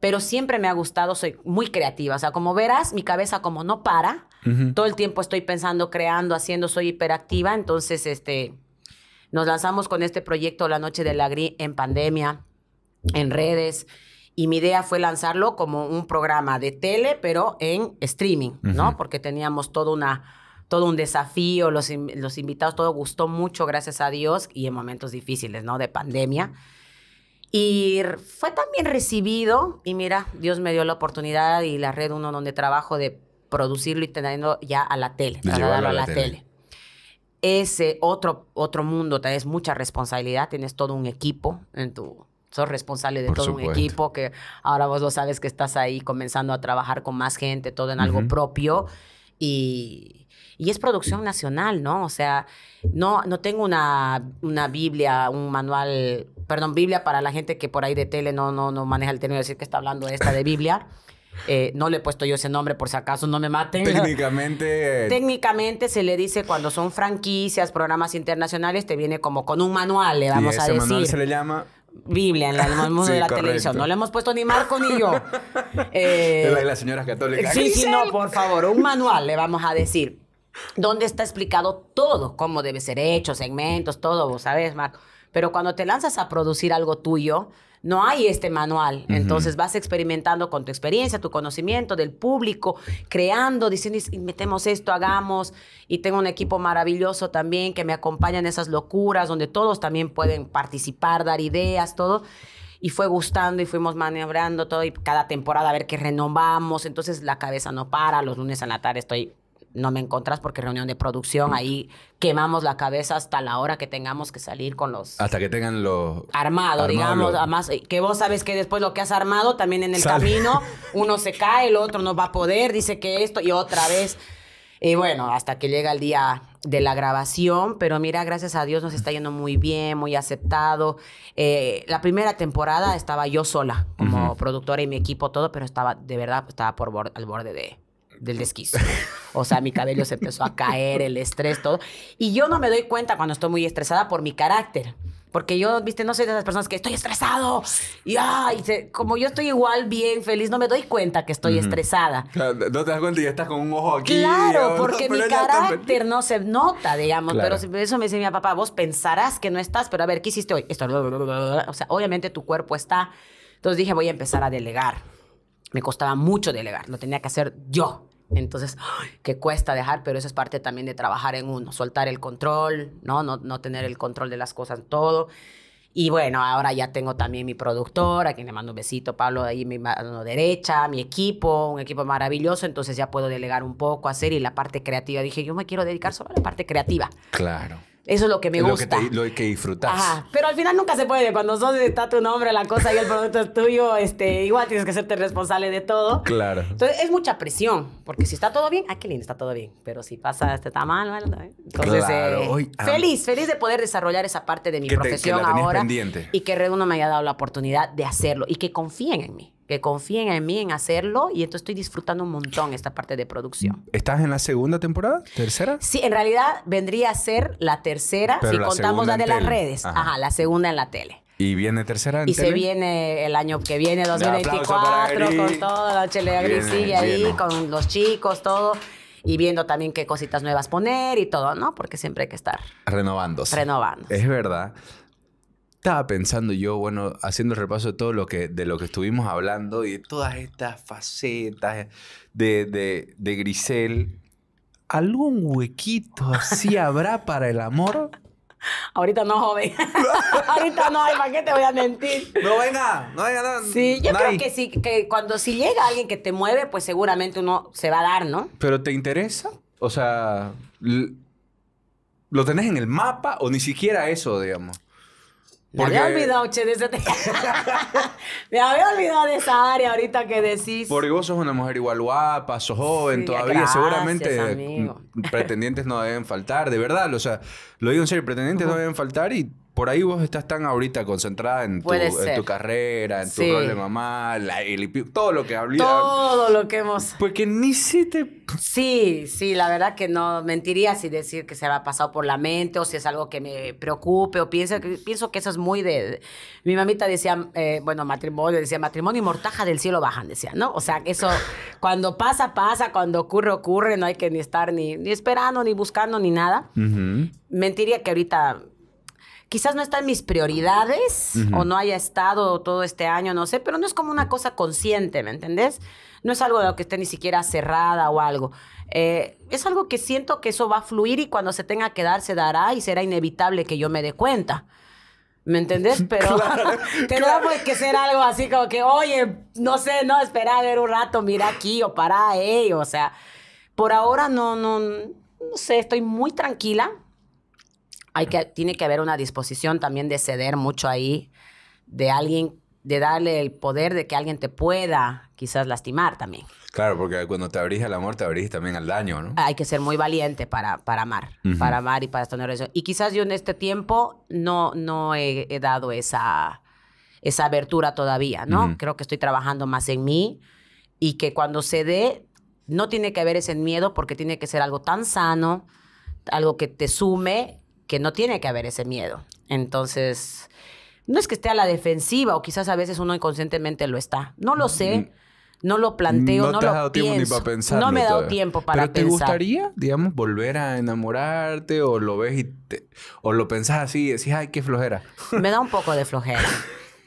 Pero siempre me ha gustado, soy muy creativa. O sea, como verás, mi cabeza como no para. Todo el tiempo estoy pensando, creando, haciendo, soy hiperactiva. Entonces, este, nos lanzamos con este proyecto La Noche de la Gris en pandemia, en redes y mi idea fue lanzarlo como un programa de tele, pero en streaming, ¿no? Porque teníamos toda una todo un desafío, los, los, invitados, todo gustó mucho, gracias a Dios, y en momentos difíciles, ¿no? De pandemia. Y fue también recibido, y mira, Dios me dio la oportunidad y la red uno donde trabajo de producirlo y tenerlo ya a la tele, trasladarlo a la, tele. Ese otro, otro mundo, es mucha responsabilidad, tienes todo un equipo en tu, sos responsable de todo un equipo, que ahora vos lo sabes que estás ahí comenzando a trabajar con más gente, todo en algo propio. Y, es producción nacional, ¿no? O sea, no, no tengo una, una Biblia, un manual, perdón, Biblia para la gente que por ahí de tele no, no, no maneja el término, decir que está hablando esta de Biblia. Eh, no le he puesto yo ese nombre por si acaso no me maten. Técnicamente. Técnicamente se le dice cuando son franquicias, programas internacionales, te viene como con un manual, le vamos a decir. Manual se le llama Biblia en, el mundo de la televisión. No le hemos puesto ni Marco ni yo. Eh, de las señoras católicas. Sí, sí, no, por favor. Un manual le vamos a decir. Donde está explicado todo, cómo debe ser hecho, segmentos, todo, vos Marco. Pero cuando te lanzas a producir algo tuyo, no hay este manual. Entonces vas experimentando con tu experiencia, tu conocimiento del público, creando, diciendo, metemos esto, hagamos. Y tengo un equipo maravilloso también que me acompaña en esas locuras, donde todos también pueden participar, dar ideas, todo y fue gustando y fuimos maniobrando todo y cada temporada a ver qué renovamos. Entonces la cabeza no para, los lunes a la tarde estoy no me encontrás porque reunión de producción, ahí quemamos la cabeza hasta la hora que tengamos que salir con los... Hasta que tengan los... Armado, digamos, además, eh, que vos sabes que después lo que has armado también en el camino, uno se cae, el otro no va a poder, dice que esto y otra vez. Y bueno, hasta que llega el día de la grabación, pero mira, gracias a Dios nos está yendo muy bien, muy aceptado. Eh, la primera temporada estaba yo sola como productora y mi equipo todo, pero estaba, de verdad, estaba por al borde de del desquicio. O sea, mi cabello se empezó a caer, el estrés, todo. Y yo no me doy cuenta cuando estoy muy estresada por mi carácter. Porque yo, viste, no soy de esas personas que estoy estresado. Y ay, como yo estoy igual, bien, feliz, no me doy cuenta que estoy estresada. no te das cuenta y estás con un ojo aquí. Claro, porque mi carácter no se nota, digamos. Pero eso me dice mi papá, vos pensarás que no estás, pero a ver, ¿qué hiciste hoy? o sea, obviamente tu cuerpo está. Entonces dije, voy a empezar a delegar. Me costaba mucho delegar, lo tenía que hacer yo. Entonces, que cuesta dejar, pero eso es parte también de trabajar en uno, soltar el control, ¿no? No, tener el control de las cosas, todo. Y bueno, ahora ya tengo también mi productor, a quien le mando un besito, Pablo, ahí mi mano derecha, mi equipo, un equipo maravilloso, entonces ya puedo delegar un poco, hacer y la parte creativa. Dije, yo me quiero dedicar solo a la parte creativa. Claro. Eso es lo que me gusta. Lo que, que disfrutas. Pero al final nunca se puede. Cuando sos, está tu nombre, la cosa y el producto es tuyo, este, igual tienes que hacerte responsable de todo. Claro. Entonces es mucha presión. Porque si está todo bien, ay, ah, qué lindo, está todo bien. Pero si pasa, este está mal, Entonces, eh, ah. feliz, feliz de poder desarrollar esa parte de mi profesión ahora. Y que Red Uno me haya dado la oportunidad de hacerlo y que confíen en mí que confíen en mí, en hacerlo, y entonces estoy disfrutando un montón esta parte de producción. ¿Estás en la segunda temporada? ¿Tercera? Sí, en realidad vendría a ser la tercera, si contamos la de las redes. Ajá. la segunda en la tele. ¿Y viene tercera en Y se viene el año que viene, 2024, con toda la chile grisilla ahí, con los chicos, todo y viendo también qué cositas nuevas poner y todo, ¿no? Porque siempre hay que estar renovándose. Renovando. Es verdad estaba pensando yo, bueno, haciendo el repaso de todo lo que, de lo que estuvimos hablando y de todas estas facetas de, de, de Grisel, ¿algún huequito así habrá para el amor? Ahorita no, joven. Ahorita no hay, ¿para qué te voy a mentir? No venga, no venga, Sí, yo creo que sí, que cuando si llega alguien que te mueve, pues seguramente uno se va a dar, ¿no? Pero ¿te interesa? O sea, ¿lo tenés en el mapa o ni siquiera eso, digamos? Me había olvidado, de esa área ahorita que decís. Porque vos sos una mujer igual guapa, sos joven todavía. Seguramente pretendientes no deben faltar, de verdad. O sea, lo digo en serio, pretendientes no deben faltar y por ahí vos estás tan ahorita concentrada en tu, carrera, en tu rol de mamá, en todo lo que hablamos. Todo lo que hemos... Porque ni si te... Sí, sí, la verdad que no mentiría si decir que se me ha pasado por la mente o si es algo que me preocupe o pienso, pienso que eso es muy de... Mi mamita decía, eh, bueno, matrimonio, decía matrimonio y mortaja del cielo bajan, decía, ¿no? O sea, eso cuando pasa, pasa, cuando ocurre, ocurre, no hay que ni estar ni, esperando, ni buscando, ni nada. Mentiría que ahorita quizás no en mis prioridades o no haya estado todo este año, no sé, pero no es como una cosa consciente, ¿me entendés? No es algo de lo que esté ni siquiera cerrada o algo. Eh, es algo que siento que eso va a fluir y cuando se tenga que dar, se dará y será inevitable que yo me dé cuenta. ¿Me entendés? Pero claro, no claro. Pues que ser algo así como que, oye, no sé, no, espera a ver un rato, mira aquí o para, ello, o sea, por ahora no, no, no sé, estoy muy tranquila hay que, tiene que haber una disposición también de ceder mucho ahí, de alguien, de darle el poder de que alguien te pueda quizás lastimar también. Claro, porque cuando te abrís al amor, te abrís también al daño, ¿no? Hay que ser muy valiente para, para amar, para amar y para tener Y quizás yo en este tiempo no, no he, dado esa, esa abertura todavía, ¿no? Creo que estoy trabajando más en mí y que cuando se dé, no tiene que haber ese miedo porque tiene que ser algo tan sano, algo que te sume que no tiene que haber ese miedo. Entonces, no es que esté a la defensiva o quizás a veces uno inconscientemente lo está. No lo sé. Mm. No lo planteo, no, te dado Tiempo ni para no me he dado tiempo para pensar. ¿Te gustaría, digamos, volver a enamorarte o lo ves y o lo pensás así y decís, ay, qué flojera? Me da un poco de flojera.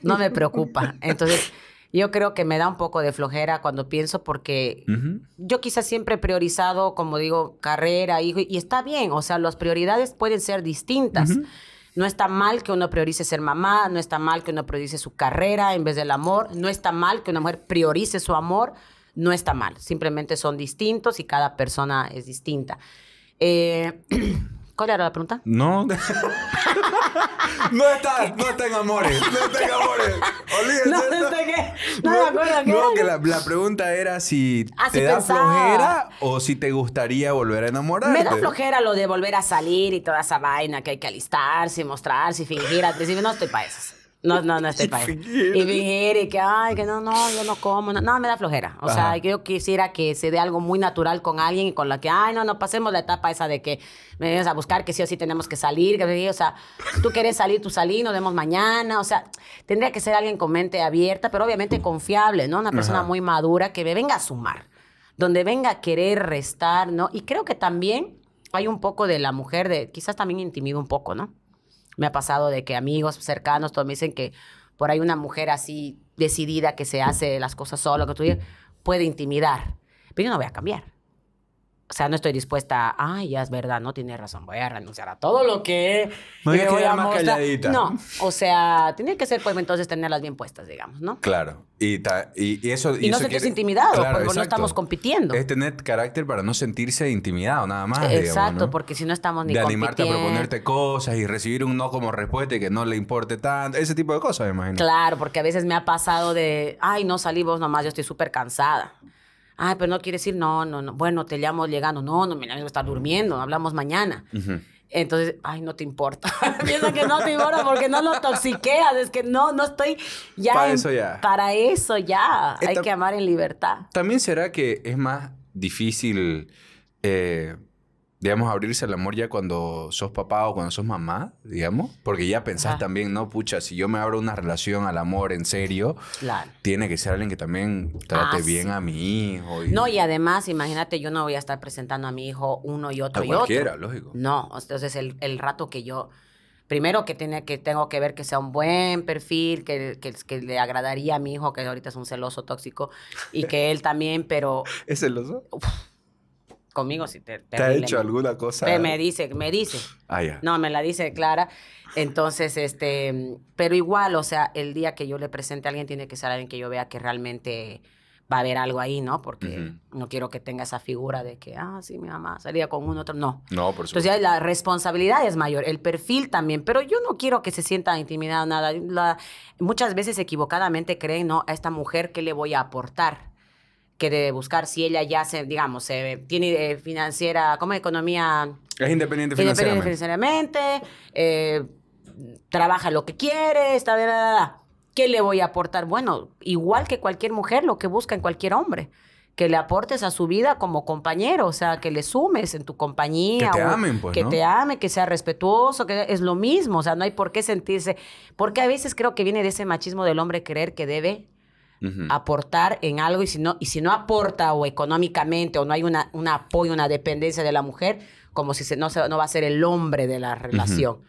No me preocupa. Entonces, yo creo que me da un poco de flojera cuando pienso porque yo quizás siempre he priorizado, como digo, carrera, hijo, y está bien, o sea, las prioridades pueden ser distintas. No está mal que uno priorice ser mamá, no está mal que uno priorice su carrera en vez del amor, no está mal que una mujer priorice su amor, no está mal, simplemente son distintos y cada persona es distinta. Eh, ¿Cuál era la pregunta? No. no está, no en amores, no está en amores. No, te que, no, no, me no, que la, pregunta era si ah, te da flojera o si te gustaría volver a enamorar. Me da flojera lo de volver a salir y toda esa vaina que hay que alistarse, mostrarse, fingir. Al principio no estoy para eso. No, no, no estoy para Y fingir que, ay, que no, no, yo no como. No, me da flojera. O sea, yo quisiera que se dé algo muy natural con alguien y con la que, ay, no, no, pasemos la etapa esa de que me vienes a buscar, que sí o sí tenemos que salir. Que, o sea, tú quieres salir, tú salí, nos vemos mañana. O sea, tendría que ser alguien con mente abierta, pero obviamente confiable, ¿no? Una persona muy madura que me venga a sumar, donde venga a querer restar, ¿no? Y creo que también hay un poco de la mujer, de quizás también intimido un poco, ¿no? Me ha pasado de que amigos cercanos todos me dicen que por ahí una mujer así decidida que se hace las cosas solo, que tú puede intimidar. Pero yo no voy a cambiar. O sea, no estoy dispuesta ay, ya es verdad, no tiene razón, voy a renunciar a todo lo que voy a No, o sea, tiene que ser, pues, entonces tenerlas bien puestas, digamos, ¿no? Claro. Y, ta, y, eso... Y, no sentirse intimidado, porque no estamos compitiendo. Es tener carácter para no sentirse intimidado, nada más, Exacto, porque si no estamos ni De animarte a proponerte cosas y recibir un no como respuesta y que no le importe tanto, ese tipo de cosas, me imagino. Claro, porque a veces me ha pasado de, ay, no salí vos nomás, yo estoy súper cansada ay, pero no quiere decir, no, no, no, bueno, te llamo llegando, no, no, mi amigo está durmiendo, hablamos mañana. Entonces, ay, no te importa. Piensa que no te importa porque no lo toxiqueas. Es que no, no estoy ya. Para eso ya. Para eso ya. Eh, Hay que amar en libertad. También será que es más difícil eh, digamos, abrirse al amor ya cuando sos papá o cuando sos mamá, digamos, porque ya pensás también, no, pucha, si yo me abro una relación al amor en serio, tiene que ser alguien que también trate ah, bien a mi hijo. No, y además, imagínate, yo no voy a estar presentando a mi hijo uno y otro a y cualquiera, otro. lógico. No, entonces el, el rato que yo primero que, tiene, que tengo que ver que sea un buen perfil, que, que, le agradaría a mi hijo, que ahorita es un celoso tóxico, y que él también, pero... ¿Es celoso? Uf, conmigo si te... ha hecho alguna cosa? Me, dice, me dice. Ah, no, me la dice Clara. Entonces, este, pero igual, o sea, el día que yo le presente a alguien tiene que ser alguien que yo vea que realmente va a haber algo ahí, ¿no? Porque no quiero que tenga esa figura de que, ah, sí, mi mamá salía con un otro. No. No, por supuesto. Entonces, la responsabilidad es mayor, el perfil también, pero yo no quiero que se sienta intimidada nada. muchas veces equivocadamente creen, ¿no? A esta mujer, ¿qué le voy a aportar? que de buscar si ella ya se, digamos, se tiene eh, financiera, como economía. Es independiente financieramente. Independiente financieramente, eh, trabaja lo que quiere, está de ¿Qué le voy a aportar? Bueno, igual que cualquier mujer, lo que busca en cualquier hombre. Que le aportes a su vida como compañero, o sea, que le sumes en tu compañía. Que te amen, pues. Que te ame, que sea respetuoso, que es lo mismo, o sea, no hay por qué sentirse. Porque a veces creo que viene de ese machismo del hombre creer que debe aportar en algo y si no, y si no aporta o económicamente o no hay un apoyo, una dependencia de la mujer, como si no, no va a ser el hombre de la relación.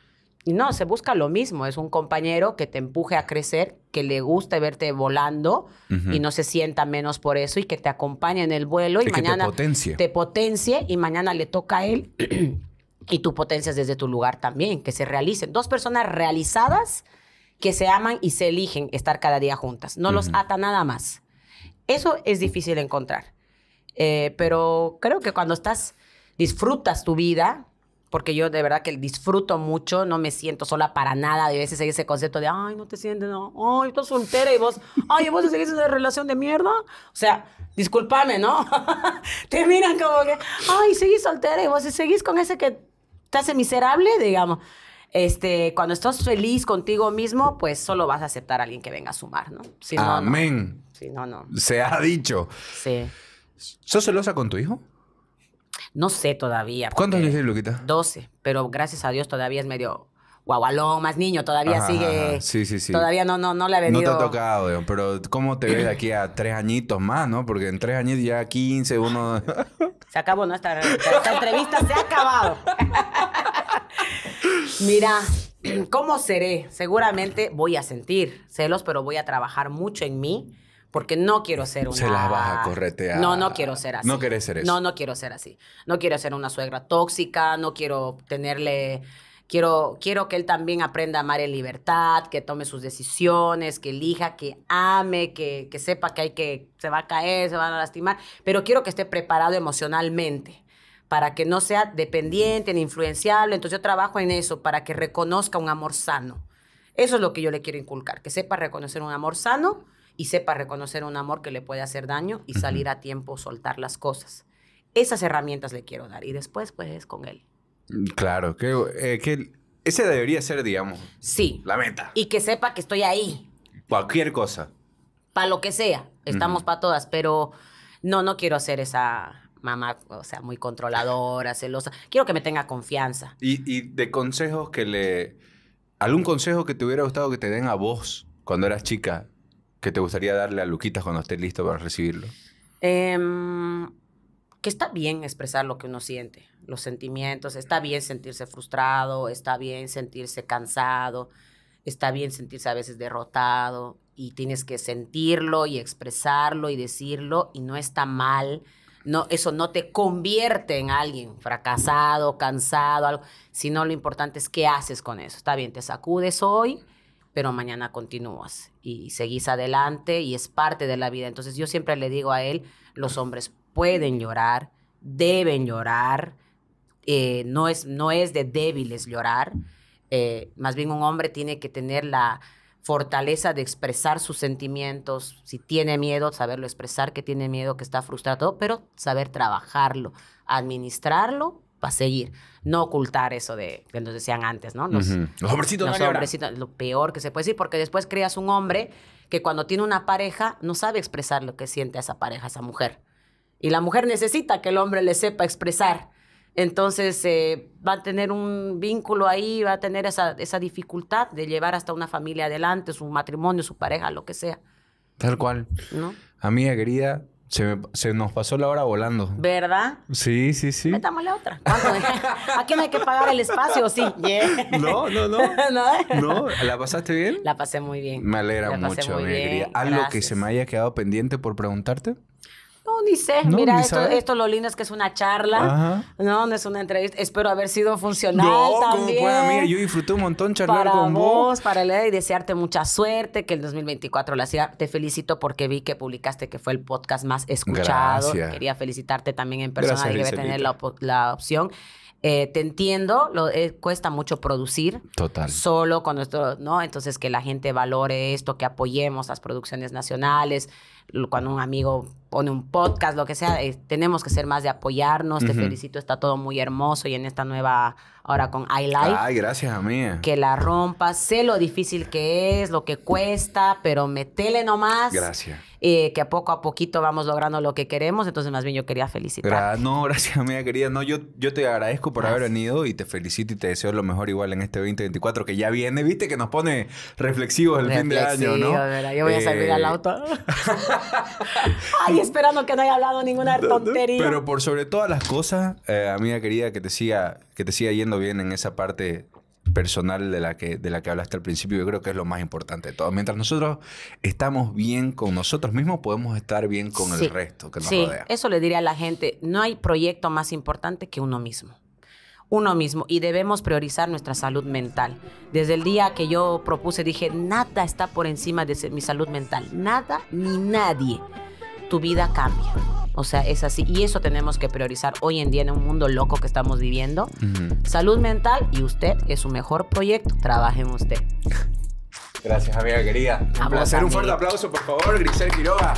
Y no, se busca lo mismo, es un compañero que te empuje a crecer, que le guste verte volando y no se sienta menos por eso y que te acompañe en el vuelo y, mañana te potencie. te potencie y mañana le toca a él y tú potencias desde tu lugar también, que se realicen. Dos personas realizadas que se aman y se eligen estar cada día juntas. No los ata nada más. Eso es difícil de encontrar. Eh, pero creo que cuando estás, disfrutas tu vida, porque yo de verdad que disfruto mucho, no me siento sola para nada. A veces hay ese concepto de, ay, no te sientes, no, ay, estás soltera y vos, ay, vos seguís en una relación de mierda. O sea, discúlpame, ¿no? te miran como que, ay, seguís soltera y vos seguís con ese que te hace miserable, digamos este, cuando estás feliz contigo mismo, pues solo vas a aceptar a alguien que venga a sumar, ¿no? Si no Amén. no, no. Se ha dicho. Sí. ¿Sos celosa con tu hijo? No sé todavía. ¿Cuántos años tiene Luquita? 12, pero gracias a Dios todavía es medio guagualón, más niño, todavía sigue. Sí, sí, sí. Todavía no, no, le ha venido. No te ha tocado, pero ¿cómo te ves de aquí a tres añitos más, no? Porque en tres años ya 15, uno. se acabó, ¿no? entrevista se ha acabado. Mira, ¿cómo seré? Seguramente voy a sentir celos, pero voy a trabajar mucho en mí porque no quiero ser una... Se las vas a corretear. No, no quiero ser así. No querés ser eso. No, no quiero ser así. No quiero ser una suegra tóxica, no quiero tenerle Quiero, que él también aprenda a amar en libertad, que tome sus decisiones, que elija, que ame, que, sepa que hay que, se va a caer, se van a lastimar, pero quiero que esté preparado emocionalmente para que no sea dependiente ni influenciable. Entonces yo trabajo en eso, para que reconozca un amor sano. Eso es lo que yo le quiero inculcar, que sepa reconocer un amor sano y sepa reconocer un amor que le puede hacer daño y salir a tiempo, soltar las cosas. Esas herramientas le quiero dar y después pues con él. Claro, que, eh, que ese debería ser, digamos. Sí. La meta. Y que sepa que estoy ahí. Cualquier cosa. Para lo que sea. Estamos para todas, pero no, no quiero ser esa mamá, o sea, muy controladora, celosa. Quiero que me tenga confianza. Y, de consejos que le... ¿Algún consejo que te hubiera gustado que te den a vos cuando eras chica que te gustaría darle a Luquitas cuando estés listo para recibirlo? Eh que está bien expresar lo que uno siente, los sentimientos, está bien sentirse frustrado, está bien sentirse cansado, está bien sentirse a veces derrotado y tienes que sentirlo y expresarlo y decirlo y no está mal. No, eso no te convierte en alguien fracasado, cansado, algo, sino lo importante es qué haces con eso. Está bien, te sacudes hoy, pero mañana continúas y seguís adelante y es parte de la vida. Entonces yo siempre le digo a él, los hombres pueden llorar, deben llorar, eh, no, es, no es de débiles llorar, eh, más bien un hombre tiene que tener la fortaleza de expresar sus sentimientos, si tiene miedo, saberlo expresar, que tiene miedo, que está frustrado, pero saber trabajarlo, administrarlo para seguir, no ocultar eso de que nos decían antes, ¿no? Los, uh no los hombrecitos, lo peor que se puede decir, porque después creas un hombre que cuando tiene una pareja no sabe expresar lo que siente a esa pareja, esa mujer. Y la mujer necesita que el hombre le sepa expresar. Entonces eh, va a tener un vínculo ahí, va a tener esa, esa dificultad de llevar hasta una familia adelante, su matrimonio, su pareja, lo que sea. Tal cual. ¿No? mí, querida, se, se, nos pasó la hora volando. ¿Verdad? Sí, sí, sí. Metamos la otra. Aquí me hay que pagar el espacio, sí. No, no, no. ¿No? ¿No? ¿La pasaste bien? La pasé muy bien. Me alegra mucho, querida. ¿Algo que se me haya quedado pendiente por preguntarte? No, ni sé. Mira, esto, esto, lo lindo es que es una charla. No, no es una entrevista. Espero haber sido funcional también. Como mira, yo disfruté un montón charlar con vos. vos. Para y desearte mucha suerte, que el 2024 la sea. Te felicito porque vi que publicaste que fue el podcast más escuchado. Quería felicitarte también en persona. Gracias, debe tener la, opción. Eh, te entiendo, lo, eh, cuesta mucho producir. Total. Solo con nuestro, ¿no? Entonces que la gente valore esto, que apoyemos las producciones nacionales cuando un amigo pone un podcast, lo que sea, eh, tenemos que ser más de apoyarnos. Te felicito, está todo muy hermoso y en esta nueva, ahora con iLife. Ay, gracias, mí Que la rompas. Sé lo difícil que es, lo que cuesta, pero metele nomás. Gracias. Eh, que poco a poquito vamos logrando lo que queremos. Entonces, más bien yo quería felicitar. no, gracias, amiga querida. No, yo, yo te agradezco por haber venido y te felicito y te deseo lo mejor igual en este 2024 que ya viene. Viste que nos pone reflexivos el fin de año, ¿no? Yo voy a salir al eh, auto. Ay, esperando que no haya hablado ninguna tontería. Pero por sobre todas las cosas, eh, amiga querida, que te siga, que te siga yendo bien en esa parte personal de la, que, de la que hablaste al principio, yo creo que es lo más importante de todo. Mientras nosotros estamos bien con nosotros mismos, podemos estar bien con el resto que nos sí, rodea. Eso le diría a la gente, no hay proyecto más importante que uno mismo uno mismo y debemos priorizar nuestra salud mental. Desde el día que yo propuse dije, nada está por encima de mi salud mental, nada ni nadie. Tu vida cambia. O sea, es así. Y eso tenemos que priorizar hoy en día en un mundo loco que estamos viviendo. Salud mental y usted es su mejor proyecto. Trabaje en usted. Gracias, amiga querida. Un placer. Un fuerte aplauso, por favor, Grisel Quiroga.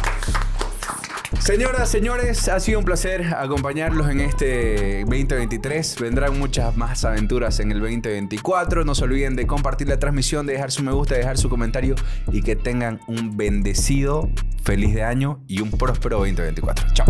Señoras, señores, ha sido un placer acompañarlos en este 2023. Vendrán muchas más aventuras en el 2024. No se olviden de compartir la transmisión, de dejar su me gusta, de dejar su comentario y que tengan un bendecido, feliz de año y un próspero 2024. Chao.